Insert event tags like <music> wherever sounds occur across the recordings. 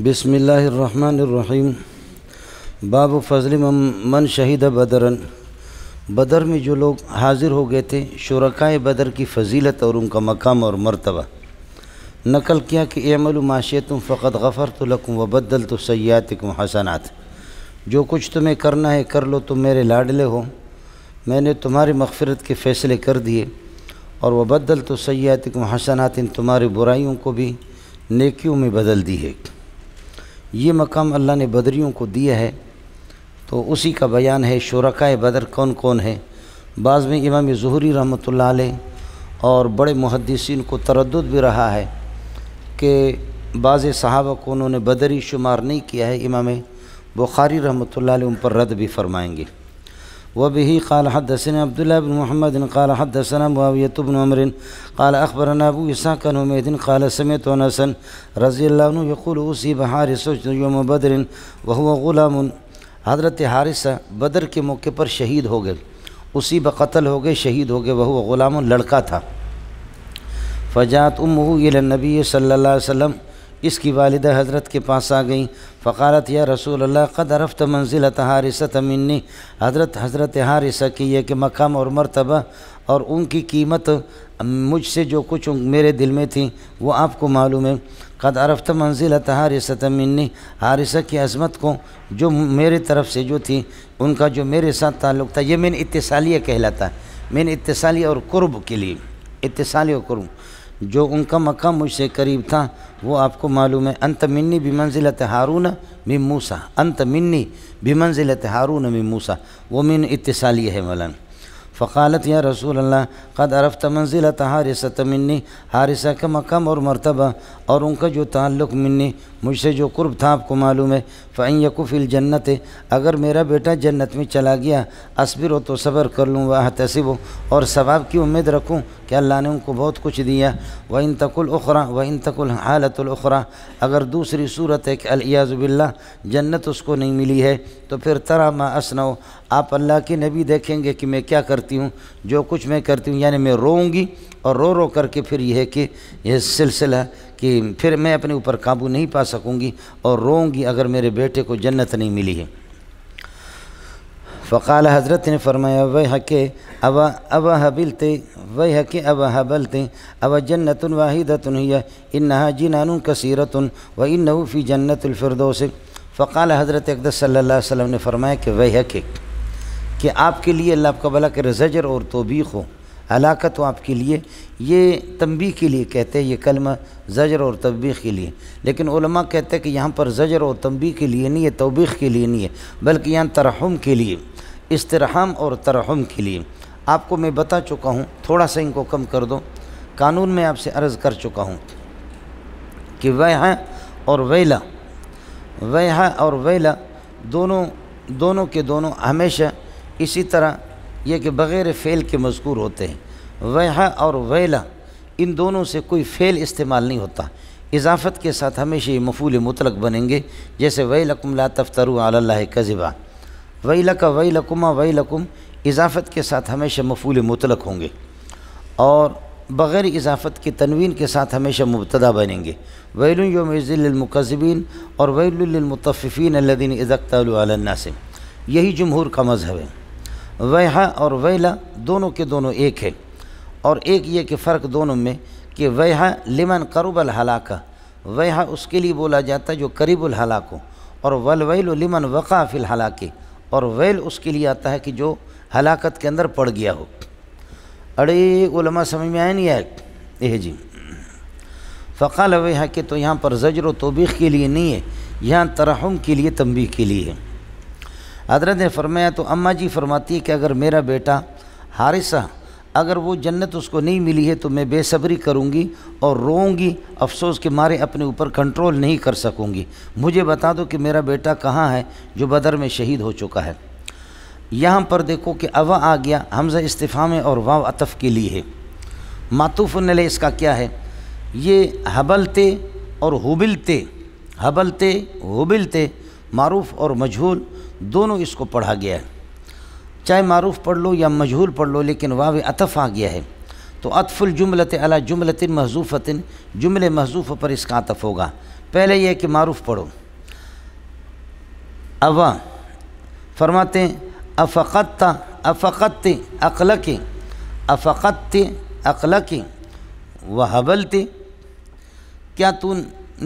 بسم اللہ الرحمن الرحیم باب فضل من شہید بدرن بدر میں جو لوگ حاضر ہو گئے تھے شرکائے بدر کی فضیلت اور ان کا مقام اور مرتبہ نقل کیا کہ اعمل معاشیتم فقط غفر تو لکم و بدل تو سیاحت جو کچھ تمہیں کرنا ہے کر لو تم میرے لاڈلے ہو میں نے تمہاری مغفرت کے فیصلے کر دیے اور وہ بدل تو سیاحت حسنات ان تمہاری برائیوں کو بھی نیکیوں میں بدل دی ہے یہ مقام اللہ نے بدریوں کو دیا ہے تو اسی کا بیان ہے شرکائے بدر کون کون ہے بعض میں امام زہری رحمۃ اللہ علیہ اور بڑے محدثین کو تردد بھی رہا ہے کہ بعض صحابہ کو انہوں نے بدری شمار نہیں کیا ہے امام بخاری رحمۃ اللہ علیہ ان پر رد بھی فرمائیں گے قال حدثنا عبد الله بن محمد قال حدثنا معاوية بن عمر قال أخبرنا أبو إسحاق بن عميد قال سمعت أنسا رضي الله عنه يقول أصيب حارس يوم بدر وهو غلام حضرت حارثہ بدر کے موقع پر شہید ہو گئے اسی بقتل ہو گئے شہید ہو گئے وہ غلام لڑکا تھا فجات نبی صلی اللہ علیہ وسلم اس کی والدہ حضرت کے پاس آ گئیں فقالت یا رسول اللہ قد عرفت منزل تمنی حضرت حضرت حارثہ کی یہ کہ مقام اور مرتبہ اور ان کی قیمت مجھ سے جو کچھ میرے دل میں تھی وہ آپ کو معلوم ہے قد عرفت منزل حارثہ تمنی حارثہ کی عظمت کو جو میرے طرف سے جو تھی ان کا جو میرے ساتھ تعلق تھا یہ میں نے اتصالیہ کہلاتا ہے میں نے اتصالیہ اور قرب کے لیے اور قرب جو ان کا مقام مجھ سے قریب تھا وہ آپ کو معلوم ہے انت منی بھی منزل من ہارون انت منی بھی ہارون من موسا وہ من اتصالی ہے مولانا فقالت یا رسول اللہ قد عرفت منزلت حارثہ منی حارثہ کا مقام اور مرتبہ اور ان کا جو تعلق منی مجھ سے جو قرب تھا آپ کو معلوم ہے فعین یقوف الجنت ہے اگر میرا بیٹا جنت میں چلا گیا عصب ہو تو صبر کر لوں وہ تصب ہو اور ثواب کی امید رکھوں کہ اللہ نے ان کو بہت کچھ دیا وہ انتقال الخرا و انتقال الحالت الخرا اگر دوسری صورت ہے کہ الیاز باللہ جنت اس کو نہیں ملی ہے تو پھر ترا اسنو آپ اللہ کے نبی دیکھیں گے کہ میں کیا کرتی ہوں جو کچھ میں کرتی ہوں یعنی میں روؤں گی اور رو رو کر کے پھر یہ ہے کہ یہ سلسلہ کہ پھر میں اپنے اوپر قابو نہیں پا سکوں گی اور روؤں گی اگر میرے بیٹے کو جنت نہیں ملی ہے فقال حضرت نے فرمایا وہ حک ابا ابا حبلتے وہ حق ابا حبلتے ابا جنت الواح ہی ان نہ جی نان کثیرت جنت الفردوس فقال حضرت اقدس صلی اللہ علیہ وسلم نے فرمایا کہ وہ حق کہ آپ کے لیے اللہ آپ کا بلا کر زجر اور توبیخ ہو ہلاکت ہو آپ کے لیے یہ تنبی کے لیے کہتے ہیں یہ کلمہ زجر اور تبیخ کے لیے لیکن علماء کہتے ہیں کہ یہاں پر زجر اور تنبی کے لیے نہیں ہے توبیخ کے لیے نہیں ہے بلکہ یہاں ترحم کے لیے استرحم اور ترحم کے لیے آپ کو میں بتا چکا ہوں تھوڑا سا ان کو کم کر دو قانون میں آپ سے عرض کر چکا ہوں کہ ویحا اور ویلا ویحا اور ویلا دونوں دونوں کے دونوں ہمیشہ اسی طرح یہ کہ بغیر فعل کے مذکور ہوتے ہیں وحٰ اور ویلا ان دونوں سے کوئی فعل استعمال نہیں ہوتا اضافت کے ساتھ ہمیشہ یہ مفول مطلق بنیں گے جیسے welcome law تفترو Ali Allah کذبا ویلقوم we welcome اضافت کے ساتھ ہمیشہ مفول مطلق ہوں گے اور بغیر اضافت کی تنوین کے ساتھ ہمیشہ مبتدا بنیں گے یوم المقذبین اور الذین اذا اقتالوا علی سے یہی جمہور کا مذہب ہے ویحا اور ویلا دونوں کے دونوں ایک ہے اور ایک یہ کہ فرق دونوں میں کہ ویحا لمن قرب الحلاقہ ویحا اس کے لیے بولا جاتا ہے جو قریب الحلاق ہو اور ولویل و لمن فی الحلاق اور ویل اس کے لیے آتا ہے کہ جو ہلاکت کے اندر پڑ گیا ہو اڑی علماء سمجھ میں آئے نہیں آئے یہ جی فقال ویحا کہ تو یہاں پر زجر و توبیخ کے لیے نہیں ہے یہاں ترحم کے لیے تنبیہ کے لیے ہے حضرت نے فرمایا تو اماں جی فرماتی ہے کہ اگر میرا بیٹا حارثہ اگر وہ جنت اس کو نہیں ملی ہے تو میں بے صبری کروں گی اور روؤں گی افسوس کہ مارے اپنے اوپر کنٹرول نہیں کر سکوں گی مجھے بتا دو کہ میرا بیٹا کہاں ہے جو بدر میں شہید ہو چکا ہے یہاں پر دیکھو کہ اوا آ گیا حمزہ استفام اور واو عطف کے لیے ہے معتوف النل اس کا کیا ہے یہ حبلتے اور حبلتے حبلتے حبلتے معروف اور مجھول دونوں اس کو پڑھا گیا ہے چاہے معروف پڑھ لو یا مجہول پڑھ لو لیکن واو عطف آ گیا ہے تو عطف الجملت علی جملت محضوفت جمل محضوف پر اس کا عطف ہوگا پہلے یہ کہ معروف پڑھو اوا فرماتے ہیں افقت افقت اقلق افقت اقلق و حبل کیا تو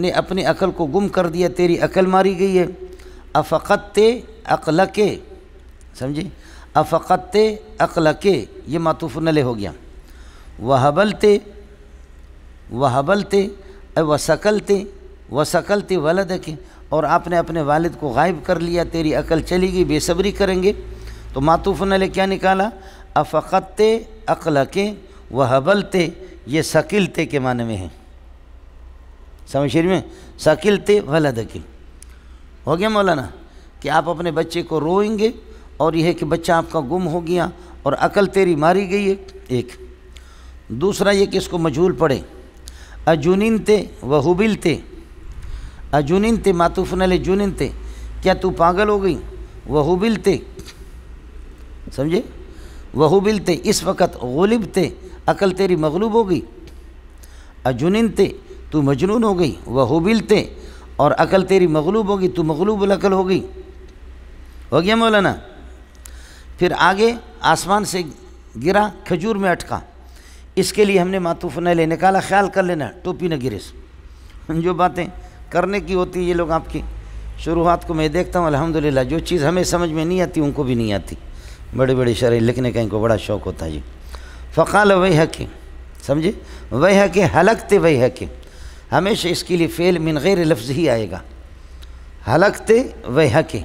نے اپنی عقل کو گم کر دیا تیری عقل ماری گئی ہے افقت کے سمجھے افقت کے یہ معطوف نلے ہو گیا وہ حبل وسکلتے وہ ولد کے و و اور آپ نے اپنے والد کو غائب کر لیا تیری عقل چلی گئی بے صبری کریں گے تو معطوف نلے کیا نکالا افقت عقلقِ وہ حبل یہ سکلتے کے معنی میں ہیں سمجھ شریف میں سکلتے ولد کے ہو گیا مولانا کہ آپ اپنے بچے کو روئیں گے اور یہ ہے کہ بچہ آپ کا گم ہو گیا اور عقل تیری ماری گئی ہے ایک دوسرا یہ کہ اس کو مجھول پڑھے اجوننتے تھے وہ بل تھے اجنین تھے کیا تو پاگل ہو گئی وہ بل سمجھے وہ بل اس وقت غلب عقل تیری مغلوب ہو گئی اجنین تو مجنون ہو گئی وہ بل اور عقل تیری مغلوب ہو گئی تو مغلوب العقل ہو گئی ہو گیا مولانا پھر آگے آسمان سے گرا کھجور میں اٹکا اس کے لیے ہم نے ماتوف نہ لے نکالا خیال کر لینا ٹوپی نہ گرے <laughs> جو باتیں کرنے کی ہوتی یہ لوگ آپ کی شروعات کو میں دیکھتا ہوں الحمدللہ جو چیز ہمیں سمجھ میں نہیں آتی ان کو بھی نہیں آتی بڑے بڑے شرح لکھنے کا ان کو بڑا شوق ہوتا ہے جی۔ فقال و وہ حق سمجھے وہ حق حلقتے حلکتے وہ ہمیشہ اس کے لیے فعل من غیر لفظ ہی آئے گا حلکتے وہ حقیں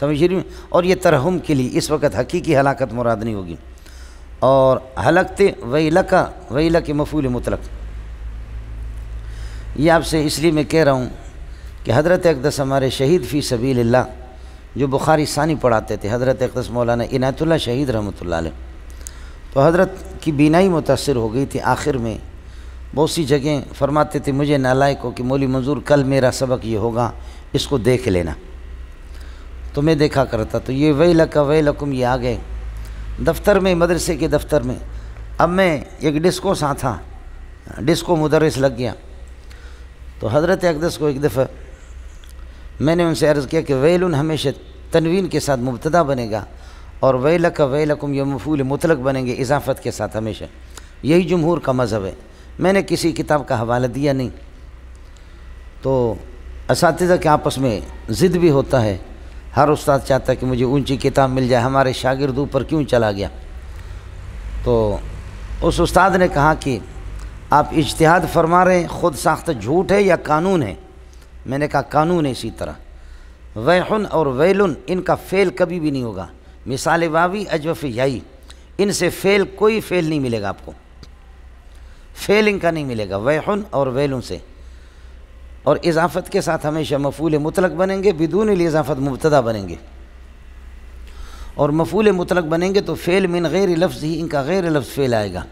سمجھ رہی ہوں اور یہ ترہم کے لیے اس وقت حقیقی ہلاکت مراد نہیں ہوگی اور ہلکتے ویلکا لکا و مفول مطلق یہ آپ سے اس لیے میں کہہ رہا ہوں کہ حضرت اقدس ہمارے شہید فی سبیل اللہ جو بخاری ثانی پڑھاتے تھے حضرت اقدس مولانا عنایت اللہ شہید رحمۃ اللہ علیہ تو حضرت کی بینائی متاثر ہو گئی تھی آخر میں بہت سی جگہیں فرماتے تھے مجھے نالائق ہو کہ مولی منظور کل میرا سبق یہ ہوگا اس کو دیکھ لینا تو میں دیکھا کرتا تو یہ وئی لکا وِ لکم یہ آ گئے دفتر میں مدرسے کے دفتر میں اب میں ایک ڈسکو ساں تھا ڈسکو مدرس لگ گیا تو حضرت اقدس کو ایک دفعہ میں نے ان سے عرض کیا کہ ویلن ہمیشہ تنوین کے ساتھ مبتدا بنے گا اور ویلک ویلکم یہ مفول مطلق بنیں گے اضافت کے ساتھ ہمیشہ یہی جمہور کا مذہب ہے میں نے کسی کتاب کا حوالہ دیا نہیں تو اساتذہ کے آپس میں ضد بھی ہوتا ہے ہر استاد چاہتا ہے کہ مجھے اونچی کتاب مل جائے ہمارے شاگرد اوپر کیوں چلا گیا تو اس استاد نے کہا کہ آپ اجتہاد فرما رہے ہیں خود ساخت جھوٹ ہے یا قانون ہے میں نے کہا قانون ہے اسی طرح ویحن اور ویلن ان کا فیل کبھی بھی نہیں ہوگا مثال واوی اجوف یائی ان سے فیل کوئی فیل نہیں ملے گا آپ کو فیل ان کا نہیں ملے گا ویحن اور ویلن سے اور اضافت کے ساتھ ہمیشہ مفول مطلق بنیں گے بدون اضافت مبتدا بنیں گے اور مفول مطلق بنیں گے تو فعل من غیر لفظ ہی ان کا غیر لفظ فعل آئے گا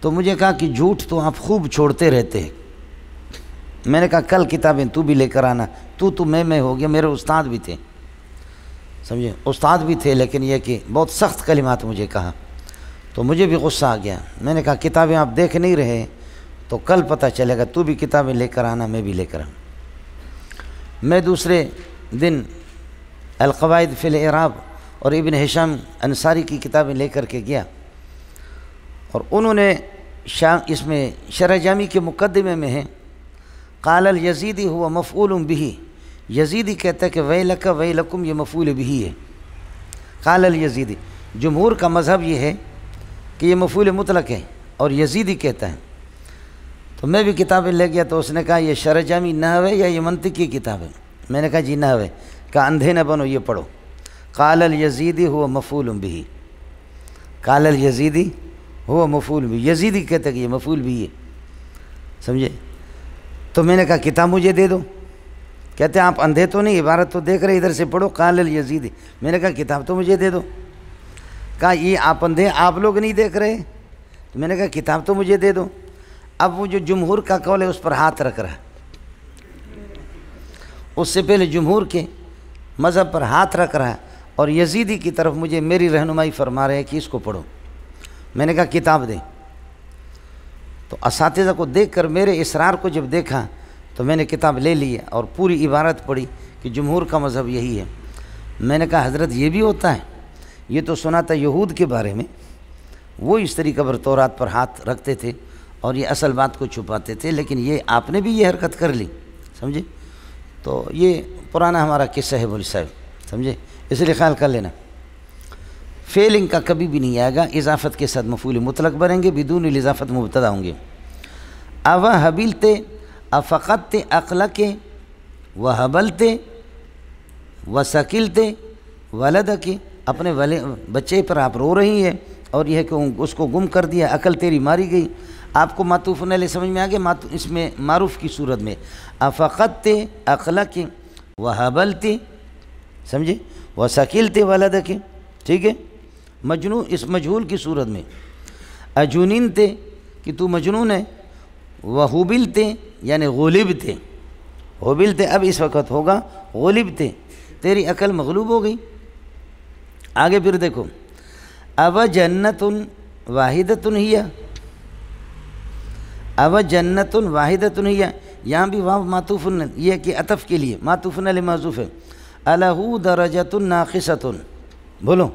تو مجھے کہا کہ جھوٹ تو آپ خوب چھوڑتے رہتے ہیں میں نے کہا کل کتابیں تو بھی لے کر آنا تو تو میں میں میں میں ہو گیا میرے استاد بھی تھے سمجھے استاد بھی تھے لیکن یہ کہ بہت سخت کلمات مجھے کہا تو مجھے بھی غصہ آ گیا میں نے کہا کتابیں آپ دیکھ نہیں رہے تو کل پتہ چلے گا تو بھی کتابیں لے کر آنا میں بھی لے کر آنا میں دوسرے دن القواعد فی العراب اور ابن حشام انصاری کی کتابیں لے کر کے گیا اور انہوں نے شام اس میں شرح جامی کے مقدمے میں ہیں قال الیزیدی ہوا مفعول بہی یزیدی کہتا ہے کہ وِ ویلکم لکم یہ مفعول بہی ہے قال الیزیدی جمہور کا مذہب یہ ہے کہ یہ مفعول مطلق ہے اور یزیدی کہتا ہے تو میں بھی کتابیں لے گیا تو اس نے کہا یہ شرح جامی نہ ہوئے یا یہ منطقی کتاب ہے میں نے کہا جی نہ ہوئے کہا اندھے نہ بنو یہ پڑھو قال الیزیدی ہو مفول بھی قال الیزیدی ہو مفول بھی یزیدی کہتے کہ یہ مفول بھی ہے سمجھے تو میں نے کہا کتاب مجھے دے دو کہتے ہیں آپ اندھے تو نہیں عبارت تو دیکھ رہے ادھر سے پڑھو قال الیزیدی میں نے کہا کتاب تو مجھے دے دو کہا یہ آپ اندھے آپ لوگ نہیں دیکھ رہے تو میں نے کہا کتاب تو مجھے دے دو اب وہ جو جمہور کا قول ہے اس پر ہاتھ رکھ رہا ہے اس سے پہلے جمہور کے مذہب پر ہاتھ رکھ رہا ہے اور یزیدی کی طرف مجھے میری رہنمائی فرما رہے ہیں کہ اس کو پڑھو میں نے کہا کتاب دیں تو اساتذہ کو دیکھ کر میرے اسرار کو جب دیکھا تو میں نے کتاب لے لی اور پوری عبارت پڑھی کہ جمہور کا مذہب یہی ہے میں نے کہا حضرت یہ بھی ہوتا ہے یہ تو سنا تھا یہود کے بارے میں وہ اس طریقہ برطورات پر ہاتھ رکھتے تھے اور یہ اصل بات کو چھپاتے تھے لیکن یہ آپ نے بھی یہ حرکت کر لی سمجھے تو یہ پرانا ہمارا قصہ ہے بولی صاحب سمجھے اس لیے خیال کر لینا فیلنگ کا کبھی بھی نہیں آئے گا اضافت کے ساتھ مفول مطلق بریں گے بدون الاضافت مبتدا ہوں گے اوا حبیل تھے افقت عقلق و حبل و ثقیل تھے و اپنے ولے بچے پر آپ رو رہی ہیں اور یہ کہ اس کو گم کر دیا عقل تیری ماری گئی آپ کو معطوف نہ لے سمجھ میں آگے اس میں معروف کی صورت میں افقت اخلاق و حبلت سمجھے و شکیل والد کے ٹھیک ہے مجنو اس مجہول کی صورت میں اجنین تھے کہ تو مجنون ہے وہ حبل تھے یعنی غلب تھے حبل تھے اب اس وقت ہوگا غلب تھے تیری عقل مغلوب ہو گئی آگے پھر دیکھو اب جنت الاحد تن ہی अब जन्नत वाहिदत ही है यहाँ भी वहाँ मातूफ़न यह है कि अतफ़ के लिए मातूफ़न लमाजूफ़ है अलहू दरजत नाखसतन बोलो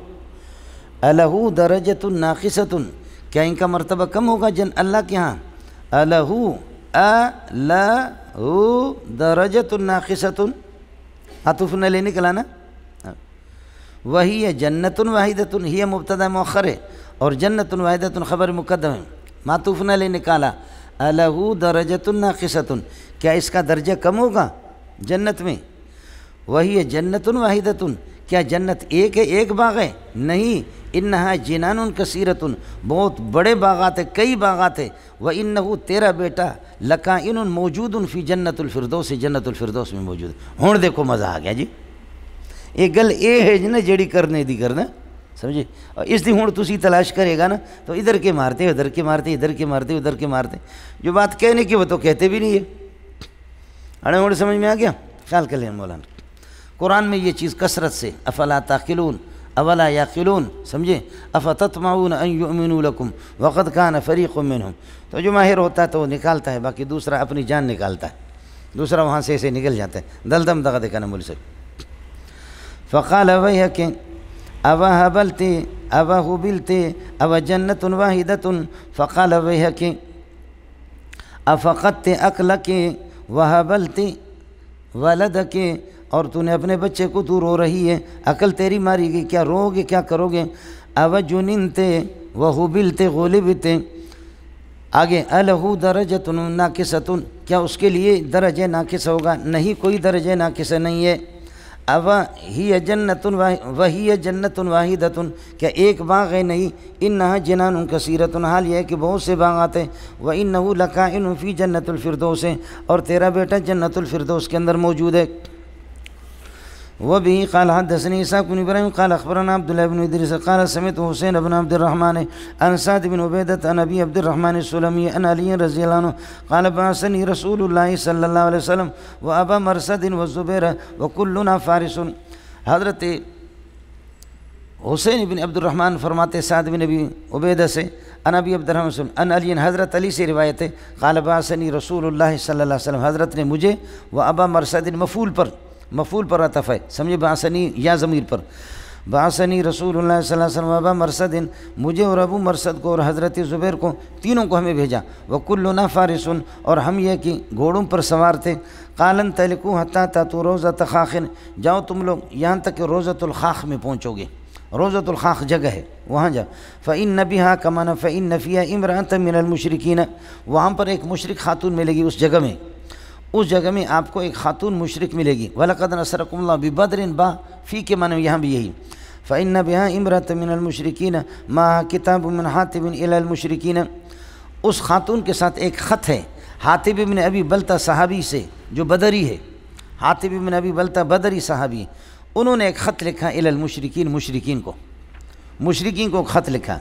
अलहू दरजत नाखसतन क्या इनका मरतबा कम होगा जन अल्लाह के यहाँ अलहू अलहू दरजत नाखसतन मातूफ़न ले निकलाना वही है जन्नत वाहिदत ही मुबतदा मौखर है और जन्नत वाहिदत खबर मुकदम है मातूफ़ ले निकाला عغ درجت الناقصۃََََََََََََََ کیا اس کا درجہ کم ہوگا جنت میں وہی ہے جنتُ کیا جنت ایک ہے ایک باغ ہے نہیں انہا جنان کثیرت بہت بڑے باغات ہیں کئی باغات ہے وہ ان تیرا بیٹا لکائن ان موجود فی جنت الفردوس جنت الفردوس میں موجود ہوں دیکھو مزہ آ گیا جی ایک گل یہ ہے جی نا جڑی کرنے دی کرنا سمجھے اور اس دن ہوں تو تلاش کرے گا نا تو ادھر کے مارتے ادھر کے مارتے ادھر کے مارتے ادھر کے مارتے جو بات کہنے کی وہ تو کہتے بھی نہیں ہے اڑے اڑے سمجھ میں آ گیا خیال کر لیں مولانا قرآن میں یہ چیز کثرت سے افلا تاخلون اولا یا سمجھے افاط ان امین القم وقت کان فریق منہم امین تو جو ماہر ہوتا ہے تو وہ نکالتا ہے باقی دوسرا اپنی جان نکالتا ہے دوسرا وہاں سے ایسے نکل جاتا ہے دل دم دغ دے کان سے فقال ویہ کہ اوا حبل تِ اوا ح جنت تھے فقال جنتن واحد تن افقت عقل کے وہ تِ و کے اور تو نے اپنے بچے کو دور رو رہی ہے عقل تیری ماری گی کیا رو گے کیا کرو گے او جن تھے وحُبل تھے آگے الہو درج تن کیا اس کے لیے درج ناقص ہوگا نہیں کوئی درج ناقص نہیں ہے ہی جنت وہی جنت اجنت کیا ایک باغ ہے نہیں نہ جنان کثیرت حال یہ ہے کہ بہت سے باغ آتے ہیں وہ ان نََ لقََََََََََََفی جنت الفردوس ہیں اور تیرا بیٹا جنت الفردوس کے اندر موجود ہے وہ بھی کالحد بن ابراہیم قال اخبراً عبد الله بن حسین ابن سمعت حسين بن عبیدت نبی عبد الرحمن الرحمٰن علي رضي رضی عنه قال بعثني رسول الله صلی اللہ علیہ وسلم و مرسد والزبير وكلنا فارس حضرت حسین بن عبد الرحمن فرماتے سعد بن نبی ان ابی عبد الرحمن ان علی حضرت علی سے روایت ہے قال عصنی رسول اللہ صلی اللہ علیہ وسلم حضرت نے مجھے و ابا مرسد مفول پر مفول پر عطف سمجھے باسنی یا ضمیر پر باسنی رسول اللہ صلی اللہ علیہ وسلم ابا مرسد مجھے اور ابو مرسد کو اور حضرت زبیر کو تینوں کو ہمیں بھیجا وہ کلونا فارسن اور ہم یہ کہ گھوڑوں پر سوار تھے قالن تلکو حتا تاتو روزہ تخاخن جاؤ تم لوگ یہاں تک کہ روزہ الخاخ میں پہنچو گے روزہ الخاخ جگہ ہے وہاں جا فعین نبی ہاں کمانا فعین نفیہ امرانت من المشرقین وہاں پر ایک مشرق خاتون ملے گی اس جگہ میں اس جگہ میں آپ کو ایک خاتون مشرق ملے گی ولاقد اثرکم اللہ بدر با فی کے معنی یہاں بھی یہی فعین امرۃۃ من المشرقین ما کتاب من حاطب الا المشرقین اس خاتون کے ساتھ ایک خط ہے حاطب ابن ابی بلتا صحابی سے جو بدری ہے حاطب ابن ابی بلتا بدری صحابی انہوں نے ایک خط لکھا عل المشرقین مشرقین کو مشرقین کو خط لکھا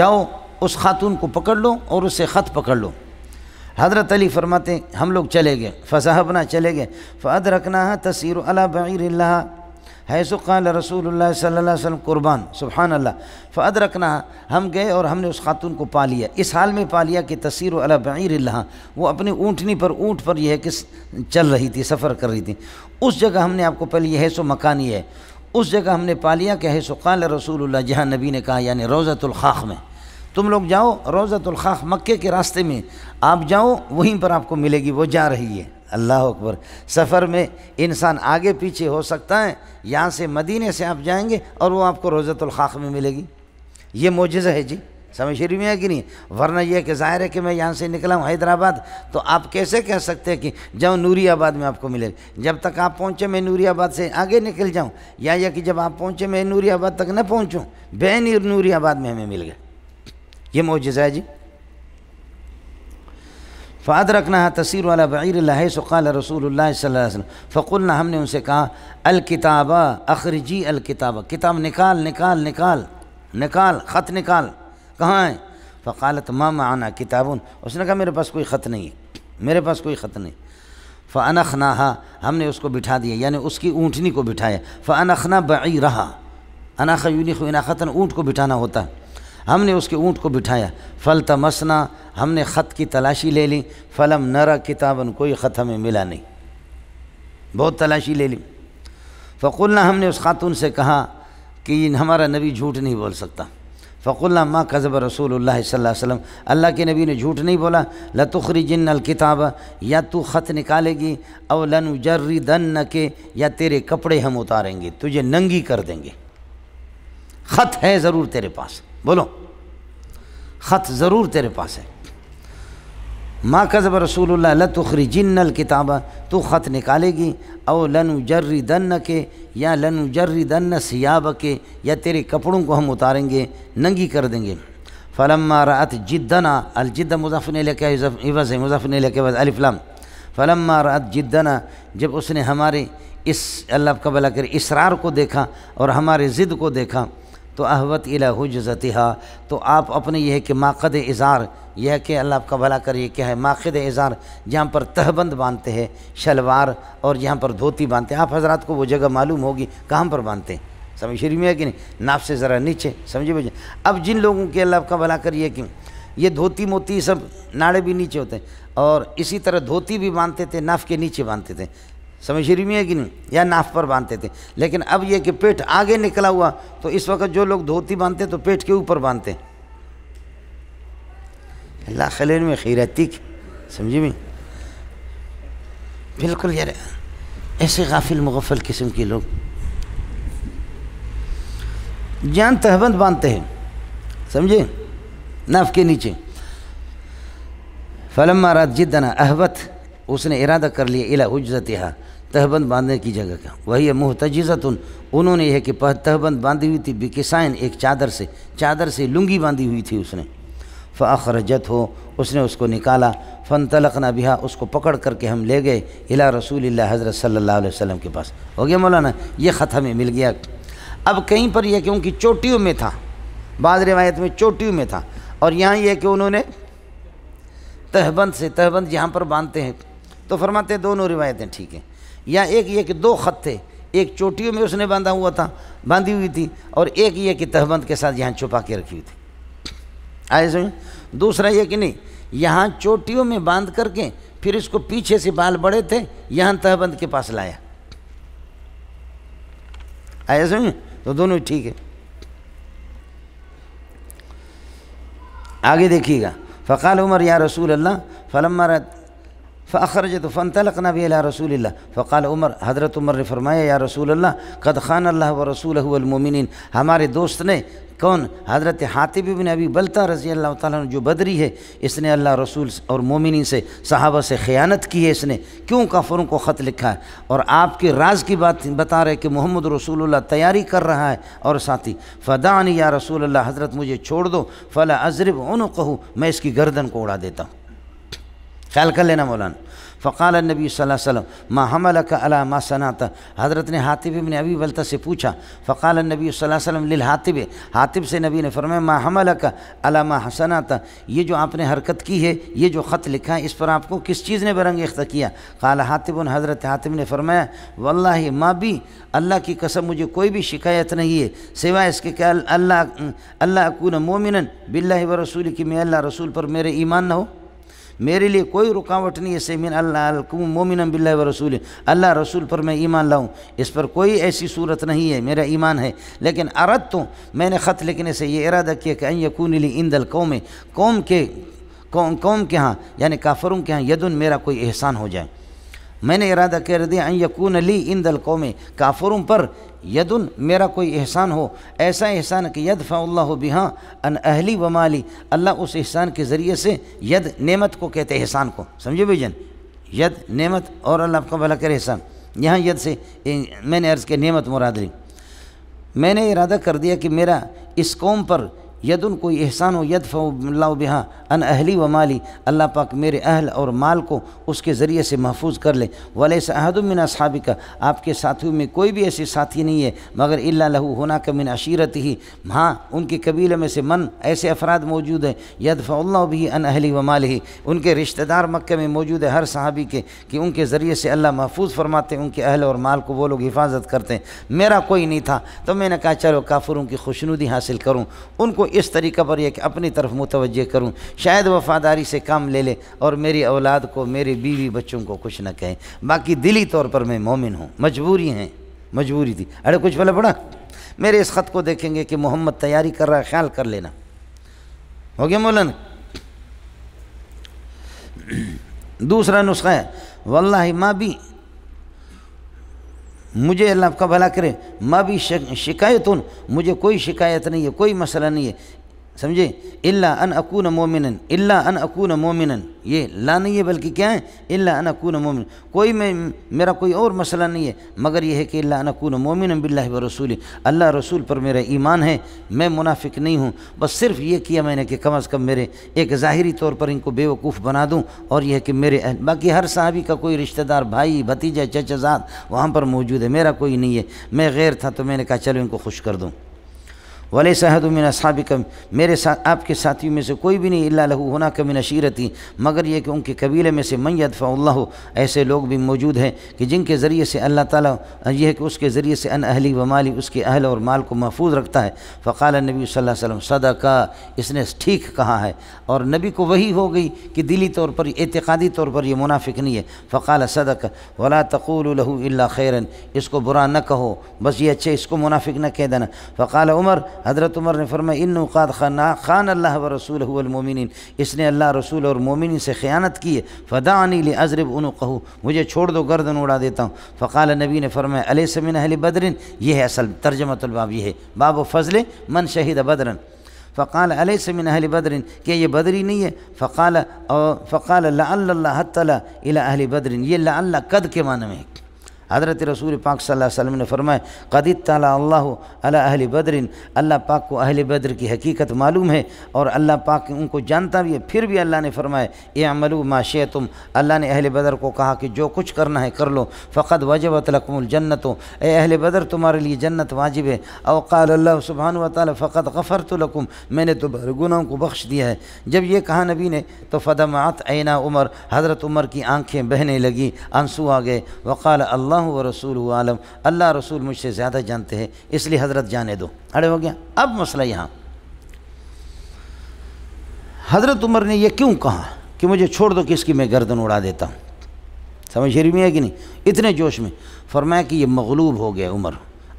جاؤ اس خاتون کو پکڑ لو اور اس سے خط پکڑ لو حضرت علی فرماتے ہیں ہم لوگ چلے گئے فضا چلے گئے فعد رکھنا ہے تصیر اللہ بعر اللّہ حیث قال رسول اللہ صلی علیہ وسلم قربان سبحان اللہ فعد رکھنا ہم گئے اور ہم نے اس خاتون کو پا لیا اس حال میں پا لیا کہ تصویر بعیر اللہ وہ اپنی اونٹنی پر اونٹ پر یہ ہے کہ چل رہی تھی سفر کر رہی تھی اس جگہ ہم نے آپ کو پہلے یہ حیث و یہ ہے اس جگہ ہم نے پا لیا کہ حیث قال رسول اللہ جہاں نبی نے کہا یعنی روزت الخاخ میں تم لوگ جاؤ روزت الخاخ مکے کے راستے میں آپ جاؤ وہیں پر آپ کو ملے گی وہ جا رہی ہے اللہ اکبر سفر میں انسان آگے پیچھے ہو سکتا ہے یہاں سے مدینے سے آپ جائیں گے اور وہ آپ کو روزت الخاخ میں ملے گی یہ معجزہ ہے جی سمجھ رہی میں ہے کہ نہیں ورنہ یہ کہ ظاہر ہے کہ میں یہاں سے نکلا ہوں حیدرآباد تو آپ کیسے کہہ سکتے ہیں کہ جاؤں نوری آباد میں آپ کو ملے جب تک آپ پہنچے میں نوری آباد سے آگے نکل جاؤں یا یہ کہ جب آپ پہنچے میں نوری آباد تک نہ پہنچوں بین نوری آباد میں ہمیں مل گئے یہ ہے جی فعد رکھنا ہے تصویر والا بعیر اللہ سقال رسول اللہ صلی اللہ علیہ وسلم فقلنا ہم نے ان سے کہا الکتابہ اخرجی الکتابہ کتاب نکال نکال نکال نکال خط نکال کہاں ہیں فقالت ما معنا کتاب اس نے کہا میرے پاس کوئی خط نہیں ہے میرے پاس کوئی خط نہیں ف ہم نے اس کو بٹھا دیا یعنی اس کی اونٹنی کو بٹھایا فنخنا بعی رہا اناخنا خطاً اونٹ کو بٹھانا ہوتا ہم نے اس کے اونٹ کو بٹھایا فلتمسنا تمسنا ہم نے خط کی تلاشی لے لی فلم نرا کتاباً کوئی خط ہمیں ملا نہیں بہت تلاشی لے لی فقلنا ہم نے اس خاتون سے کہا کہ ہمارا نبی جھوٹ نہیں بول سکتا فخ اللہ ماں قصب رسول اللہ صلی اللہ وسلم اللہ کے نبی نے جھوٹ نہیں بولا لتخری جن الکتاب یا تو خط نکالے گی لن جرری دن کے یا تیرے کپڑے ہم اتاریں گے تجھے ننگی کر دیں گے خط ہے ضرور تیرے پاس بولو خط ضرور تیرے پاس ہے ماں قذب رسول اللہ لتخری جن الکتابہ تو خط نکالے گی او لن جرری دن کے یا لن جرری دن سیاب کے یا تیرے کپڑوں کو ہم اتاریں گے ننگی کر دیں گے رأت جدنا الجد مضحفنل مضفنل کے فلما رأت جدنا جب اس نے ہمارے اس اللہ قبل کر اسرار کو دیکھا اور ہمارے ضد کو دیکھا تو احوت الہ حجزتہا تو آپ اپنے یہ ہے کہ ماقد اظہار یہ ہے کہ اللہ آپ کا بھلا کر یہ کیا ہے ماقد اظہار جہاں پر تہبند باندھتے ہیں شلوار اور جہاں پر دھوتی باندھتے ہیں آپ حضرات کو وہ جگہ معلوم ہوگی کہاں پر باندھتے ہیں سمجھ میں ہے کہ نہیں ناف سے ذرا نیچے سمجھے بھائی اب جن لوگوں کے اللہ آپ کا بھلا کر یہ کہ یہ دھوتی موتی سب ناڑے بھی نیچے ہوتے ہیں اور اسی طرح دھوتی بھی باندھتے تھے ناف کے نیچے باندھتے تھے سمجھ رہی میں ہے کہ نہیں یا ناف پر باندھتے تھے لیکن اب یہ کہ پیٹ آگے نکلا ہوا تو اس وقت جو لوگ دھوتی باندھتے تو پیٹ کے اوپر باندھتے اللہ خلین میں کی سمجھی سمجھے بالکل یار ایسے غافل مغفل قسم کے لوگ جان تہبند باندھتے ہیں سمجھے نف کے نیچے فلم جدنا احبت اس نے ارادہ کر لیا الا حجرت تہبند باندھنے کی جگہ کا وہی محتجزت انہوں نے یہ کہ تہبند باندھی ہوئی تھی بکسائن ایک چادر سے چادر سے لنگی باندھی ہوئی تھی اس نے فاخرجت ہو اس نے اس کو نکالا فن تلق نہ بہا اس کو پکڑ کر کے ہم لے گئے الہ رسول اللہ حضرت صلی اللہ علیہ وسلم کے پاس ہو گیا مولانا یہ خط ہمیں مل گیا اب کہیں پر یہ کہ ان کی چوٹیوں میں تھا بعض روایت میں چوٹیوں میں تھا اور یہاں یہ کہ انہوں نے تہبند سے تہبند یہاں پر باندھتے ہیں تو فرماتے ہیں دونوں روایتیں ٹھیک ہیں یا ایک یہ کہ دو خط تھے ایک چوٹیوں میں اس نے باندھا ہوا تھا باندھی ہوئی تھی اور ایک یہ کہ تہبند کے ساتھ یہاں چھپا کے رکھی ہوئی تھی آئے سمجھ دوسرا یہ کہ نہیں یہاں چوٹیوں میں باندھ کر کے پھر اس کو پیچھے سے بال بڑے تھے یہاں تہبند کے پاس لایا آئے سمجھ تو دونوں ٹھیک ہے آگے دیکھیے گا فقال عمر یا رسول اللہ فلم فخرج تو تلق نبی اللہ رسول اللہ فقال عمر حضرت عمر نے فرمایا یا رسول اللہ قد خان اللہ رسول المومنین ہمارے دوست نے کون حضرت حاطب بن ابی بلتا رضی اللہ تعالیٰ نے جو بدری ہے اس نے اللہ رسول اور مومنین سے صحابہ سے خیانت کی ہے اس نے کیوں کافروں کو خط لکھا ہے اور آپ کے راز کی بات بتا رہے کہ محمد رسول اللہ تیاری کر رہا ہے اور ساتھی فدان یا رسول اللہ حضرت مجھے چھوڑ دو فلا عظرب ان کہوں میں اس کی گردن کو اڑا دیتا ہوں خیال کر لینا مولانا فقال النبی صلی اللہ علیہ وسلم ما حملک علی ما صنعت حضرت نے حاطب ابن ابی بلتا سے پوچھا فقال النبی صلی اللہ علیہ وسلم للحاطب حاطب سے نبی نے فرمایا ما حملک علی ما علامہ یہ جو آپ نے حرکت کی ہے یہ جو خط لکھا ہے اس پر آپ کو کس چیز نے برنگ اختہ کیا قال حاطب ان حضرت حاطب نے فرمایا واللہ ما بھی اللہ کی قسم مجھے کوئی بھی شکایت نہیں ہے سوائے اس کے کہ اللہ اللہ مومنن باللہ و رسول کی میں اللہ رسول پر میرے ایمان نہ ہو میرے لیے کوئی رکاوٹ نہیں ہے مین اللہ مومن بلّہ رسول اللہ رسول پر میں ایمان لاؤں اس پر کوئی ایسی صورت نہیں ہے میرا ایمان ہے لیکن عرت تو میں نے خط لکھنے سے یہ ارادہ کیا کہ این کو لی ایندل قوم قوم کے قوم کے ہاں یعنی کافروں کے ہاں یدن میرا کوئی احسان ہو جائے میں نے ارادہ کر دیا ان یقون لی ان دل میں کافروں پر یدن میرا کوئی احسان ہو ایسا احسان کہ ید فا اللہ بہا ان اہلی و مالی اللہ اس احسان کے ذریعے سے ید نعمت کو کہتے احسان کو سمجھے جن ید نعمت اور اللہ کا بھلا کر احسان یہاں ید سے میں نے عرض کے نعمت مراد لی میں نے ارادہ کر دیا کہ میرا اس قوم پر ید کوئی احسان بہا یدف اہلی و مالی اللہ پاک میرے اہل اور مال کو اس کے ذریعے سے محفوظ کر لے صحد من اصحابی کا آپ کے ساتھیوں میں کوئی بھی ایسی ساتھی نہیں ہے مگر اللہ لہو کا من عشیرت ہی ہاں ان کے قبیلے میں سے من ایسے افراد موجود ہیں یدیدف اللہ بھی و مال ہی ان کے رشتہ دار مکہ میں موجود ہے ہر صحابی کے کہ ان کے ذریعے سے اللہ محفوظ فرماتے ان کے اہل اور مال کو وہ لوگ حفاظت کرتے ہیں میرا کوئی نہیں تھا تو میں نے کہا چلو کافروں کی خوشنودی حاصل کروں ان کو اس طریقہ پر یہ کہ اپنی طرف متوجہ کروں شاید وفاداری سے کام لے لے اور میری اولاد کو میرے بیوی بچوں کو کچھ نہ کہیں باقی دلی طور پر میں مومن ہوں مجبوری ہیں مجبوری تھی ارے کچھ بھلا پڑا میرے اس خط کو دیکھیں گے کہ محمد تیاری کر رہا ہے خیال کر لینا ہو گیا مولانا دوسرا نسخہ ہے واللہ ما بھی مجھے اللہ کا بھلا کرے ما بھی شکایت ہوں مجھے کوئی شکایت نہیں ہے کوئی مسئلہ نہیں ہے سمجھے اللہ ان اکون مومن اللہ ان اکون مومنن یہ لا نہیں ہے بلکہ کیا ہے اللہ ان اکون مومن کوئی میں میرا کوئی اور مسئلہ نہیں ہے مگر یہ ہے کہ اللہ اکون مومن بلّہ بر رسول اللہ رسول پر میرا ایمان ہے میں منافق نہیں ہوں بس صرف یہ کیا میں نے کہ کم از کم میرے ایک ظاہری طور پر ان کو بے وقوف بنا دوں اور یہ ہے کہ میرے اہل باقی ہر صحابی کا کوئی رشتہ دار بھائی بھتیجہ زاد وہاں پر موجود ہے میرا کوئی نہیں ہے میں غیر تھا تو میں نے کہا چلو ان کو خوش کر دوں ولی من اصحاب کم میرے ساتھ آپ کے ساتھیوں میں سے کوئی بھی نہیں اللہ لہو ہونا کم نشیرتی مگر یہ کہ ان کے قبیلے میں سے یدفع اللہ ایسے لوگ بھی موجود ہیں کہ جن کے ذریعے سے اللہ تعالیٰ یہ کہ اس کے ذریعے سے ان اہلی و مالی اس کے اہل اور مال کو محفوظ رکھتا ہے فقال نبی صلی اللہ علیہ وسلم صدقہ اس نے ٹھیک کہا ہے اور نبی کو وہی ہو گئی کہ دلی طور پر اعتقادی طور پر یہ منافق نہیں ہے فقال صدق ولا تقول الہ اللہ خیرن اس کو برا نہ کہو بس یہ اچھے اس کو منافق نہ کہہ دینا فقال عمر حضرت عمر نے ان انقات خان خان اللہ و رسول المومنین اس نے اللہ رسول اور مومنین سے خیانت کیے فدا عنی عضرب انو کہو مجھے چھوڑ دو گردن اڑا دیتا ہوں فقال نبی نے فرمایا علیہ سمن اہل بدرن یہ ہے اصل ترجمۃ الباب یہ ہے باب و فضل من شہید بدرن فقال علیہ سمن اہل بدرن کہ یہ بدری نہیں ہے فقال فقال اللہ الا اہل بدرن یہ اللہ قد کے معنی میں ہے حضرت رسول پاک صلی اللہ علیہ وسلم نے فرمائے قدیت تعالیٰ اللہ علیہ اہل بدر اللہ پاک کو اہل بدر کی حقیقت معلوم ہے اور اللہ پاک ان کو جانتا بھی ہے پھر بھی اللہ نے فرمائے اے عملو ماشے تم اللہ نے اہل بدر کو کہا کہ جو کچھ کرنا ہے کر لو فقط وجب و الجنت اے اہل بدر تمہارے لیے جنت واجب ہے اوقال اللہ سبحانہ و تعالیٰ فقط غفر تو میں نے تو گناہوں کو بخش دیا ہے جب یہ کہا نبی نے تو فدمات عینہ عمر حضرت عمر کی آنکھیں بہنے لگی آنسو آ گئے وقال اللہ اللہ و رسول عالم اللہ رسول مجھ سے زیادہ جانتے ہیں اس لیے حضرت جانے دو اڑے ہو گیا اب مسئلہ یہاں حضرت عمر نے یہ کیوں کہا کہ مجھے چھوڑ دو کس کی میں گردن اڑا دیتا ہوں سمجھ رہی میں ہے کہ نہیں اتنے جوش میں فرمایا کہ یہ مغلوب ہو گیا عمر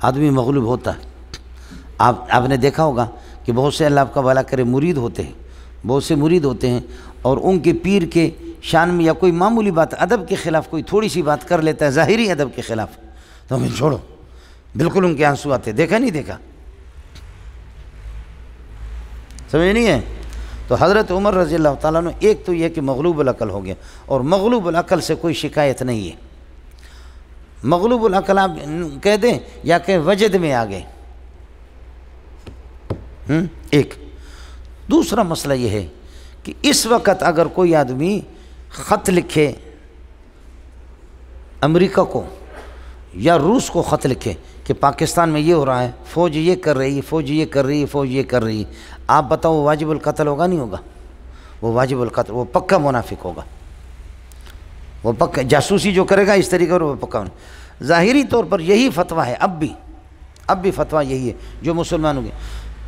آدمی مغلوب ہوتا ہے آپ آپ نے دیکھا ہوگا کہ بہت سے اللہ آپ کا بھلا کرے مرید ہوتے ہیں بہت سے مرید ہوتے ہیں اور ان کے پیر کے شان میں یا کوئی معمولی بات ادب کے خلاف کوئی تھوڑی سی بات کر لیتا ہے ظاہری ادب کے خلاف تو ہمیں چھوڑو بالکل ان کے آنسو آتے دیکھا نہیں دیکھا سمجھ نہیں ہے تو حضرت عمر رضی اللہ تعالیٰ نے ایک تو یہ کہ مغلوب العقل ہو گیا اور مغلوب العقل سے کوئی شکایت نہیں ہے مغلوب العقل آپ کہہ دیں یا کہ وجد میں آ گئے دوسرا مسئلہ یہ ہے کہ اس وقت اگر کوئی آدمی خط لکھے امریکہ کو یا روس کو خط لکھے کہ پاکستان میں یہ ہو رہا ہے فوج یہ کر رہی ہے فوج یہ کر رہی ہے فوج یہ کر رہی ہے آپ بتاؤ وہ واجب القتل ہوگا نہیں ہوگا وہ واجب القتل وہ پکا منافق ہوگا وہ پکا جاسوسی جو کرے گا اس طریقے پر وہ پکا ہونے ظاہری طور پر یہی فتویٰ ہے اب بھی اب بھی فتویٰ یہی ہے جو مسلمانوں ہوگی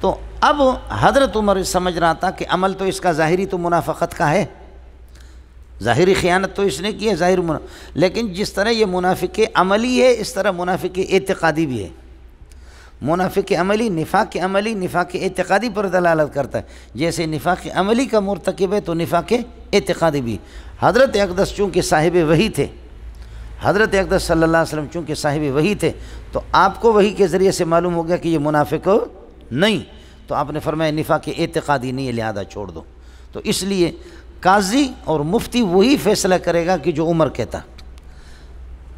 تو اب حضرت عمر سمجھ رہا تھا کہ عمل تو اس کا ظاہری تو منافقت کا ہے ظاہری خیانت تو اس نے کی ہے ظاہر منا... لیکن جس طرح یہ منافق عملی ہے اس طرح منافق اعتقادی بھی ہے منافق عملی نفاق عملی نفاق اعتقادی پر دلالت کرتا ہے جیسے نفاق عملی کا مرتکب ہے تو نفاق اعتقادی بھی حضرت اقدس چونکہ صاحب وہی تھے حضرت اقدس صلی اللہ علیہ وسلم چونکہ صاحب وہی تھے تو آپ کو وہی کے ذریعے سے معلوم ہو گیا کہ یہ منافق نہیں تو آپ نے فرمایا نفاق اعتقادی نہیں ہے لہٰذا چھوڑ دو تو اس لیے قاضی اور مفتی وہی فیصلہ کرے گا کہ جو عمر کہتا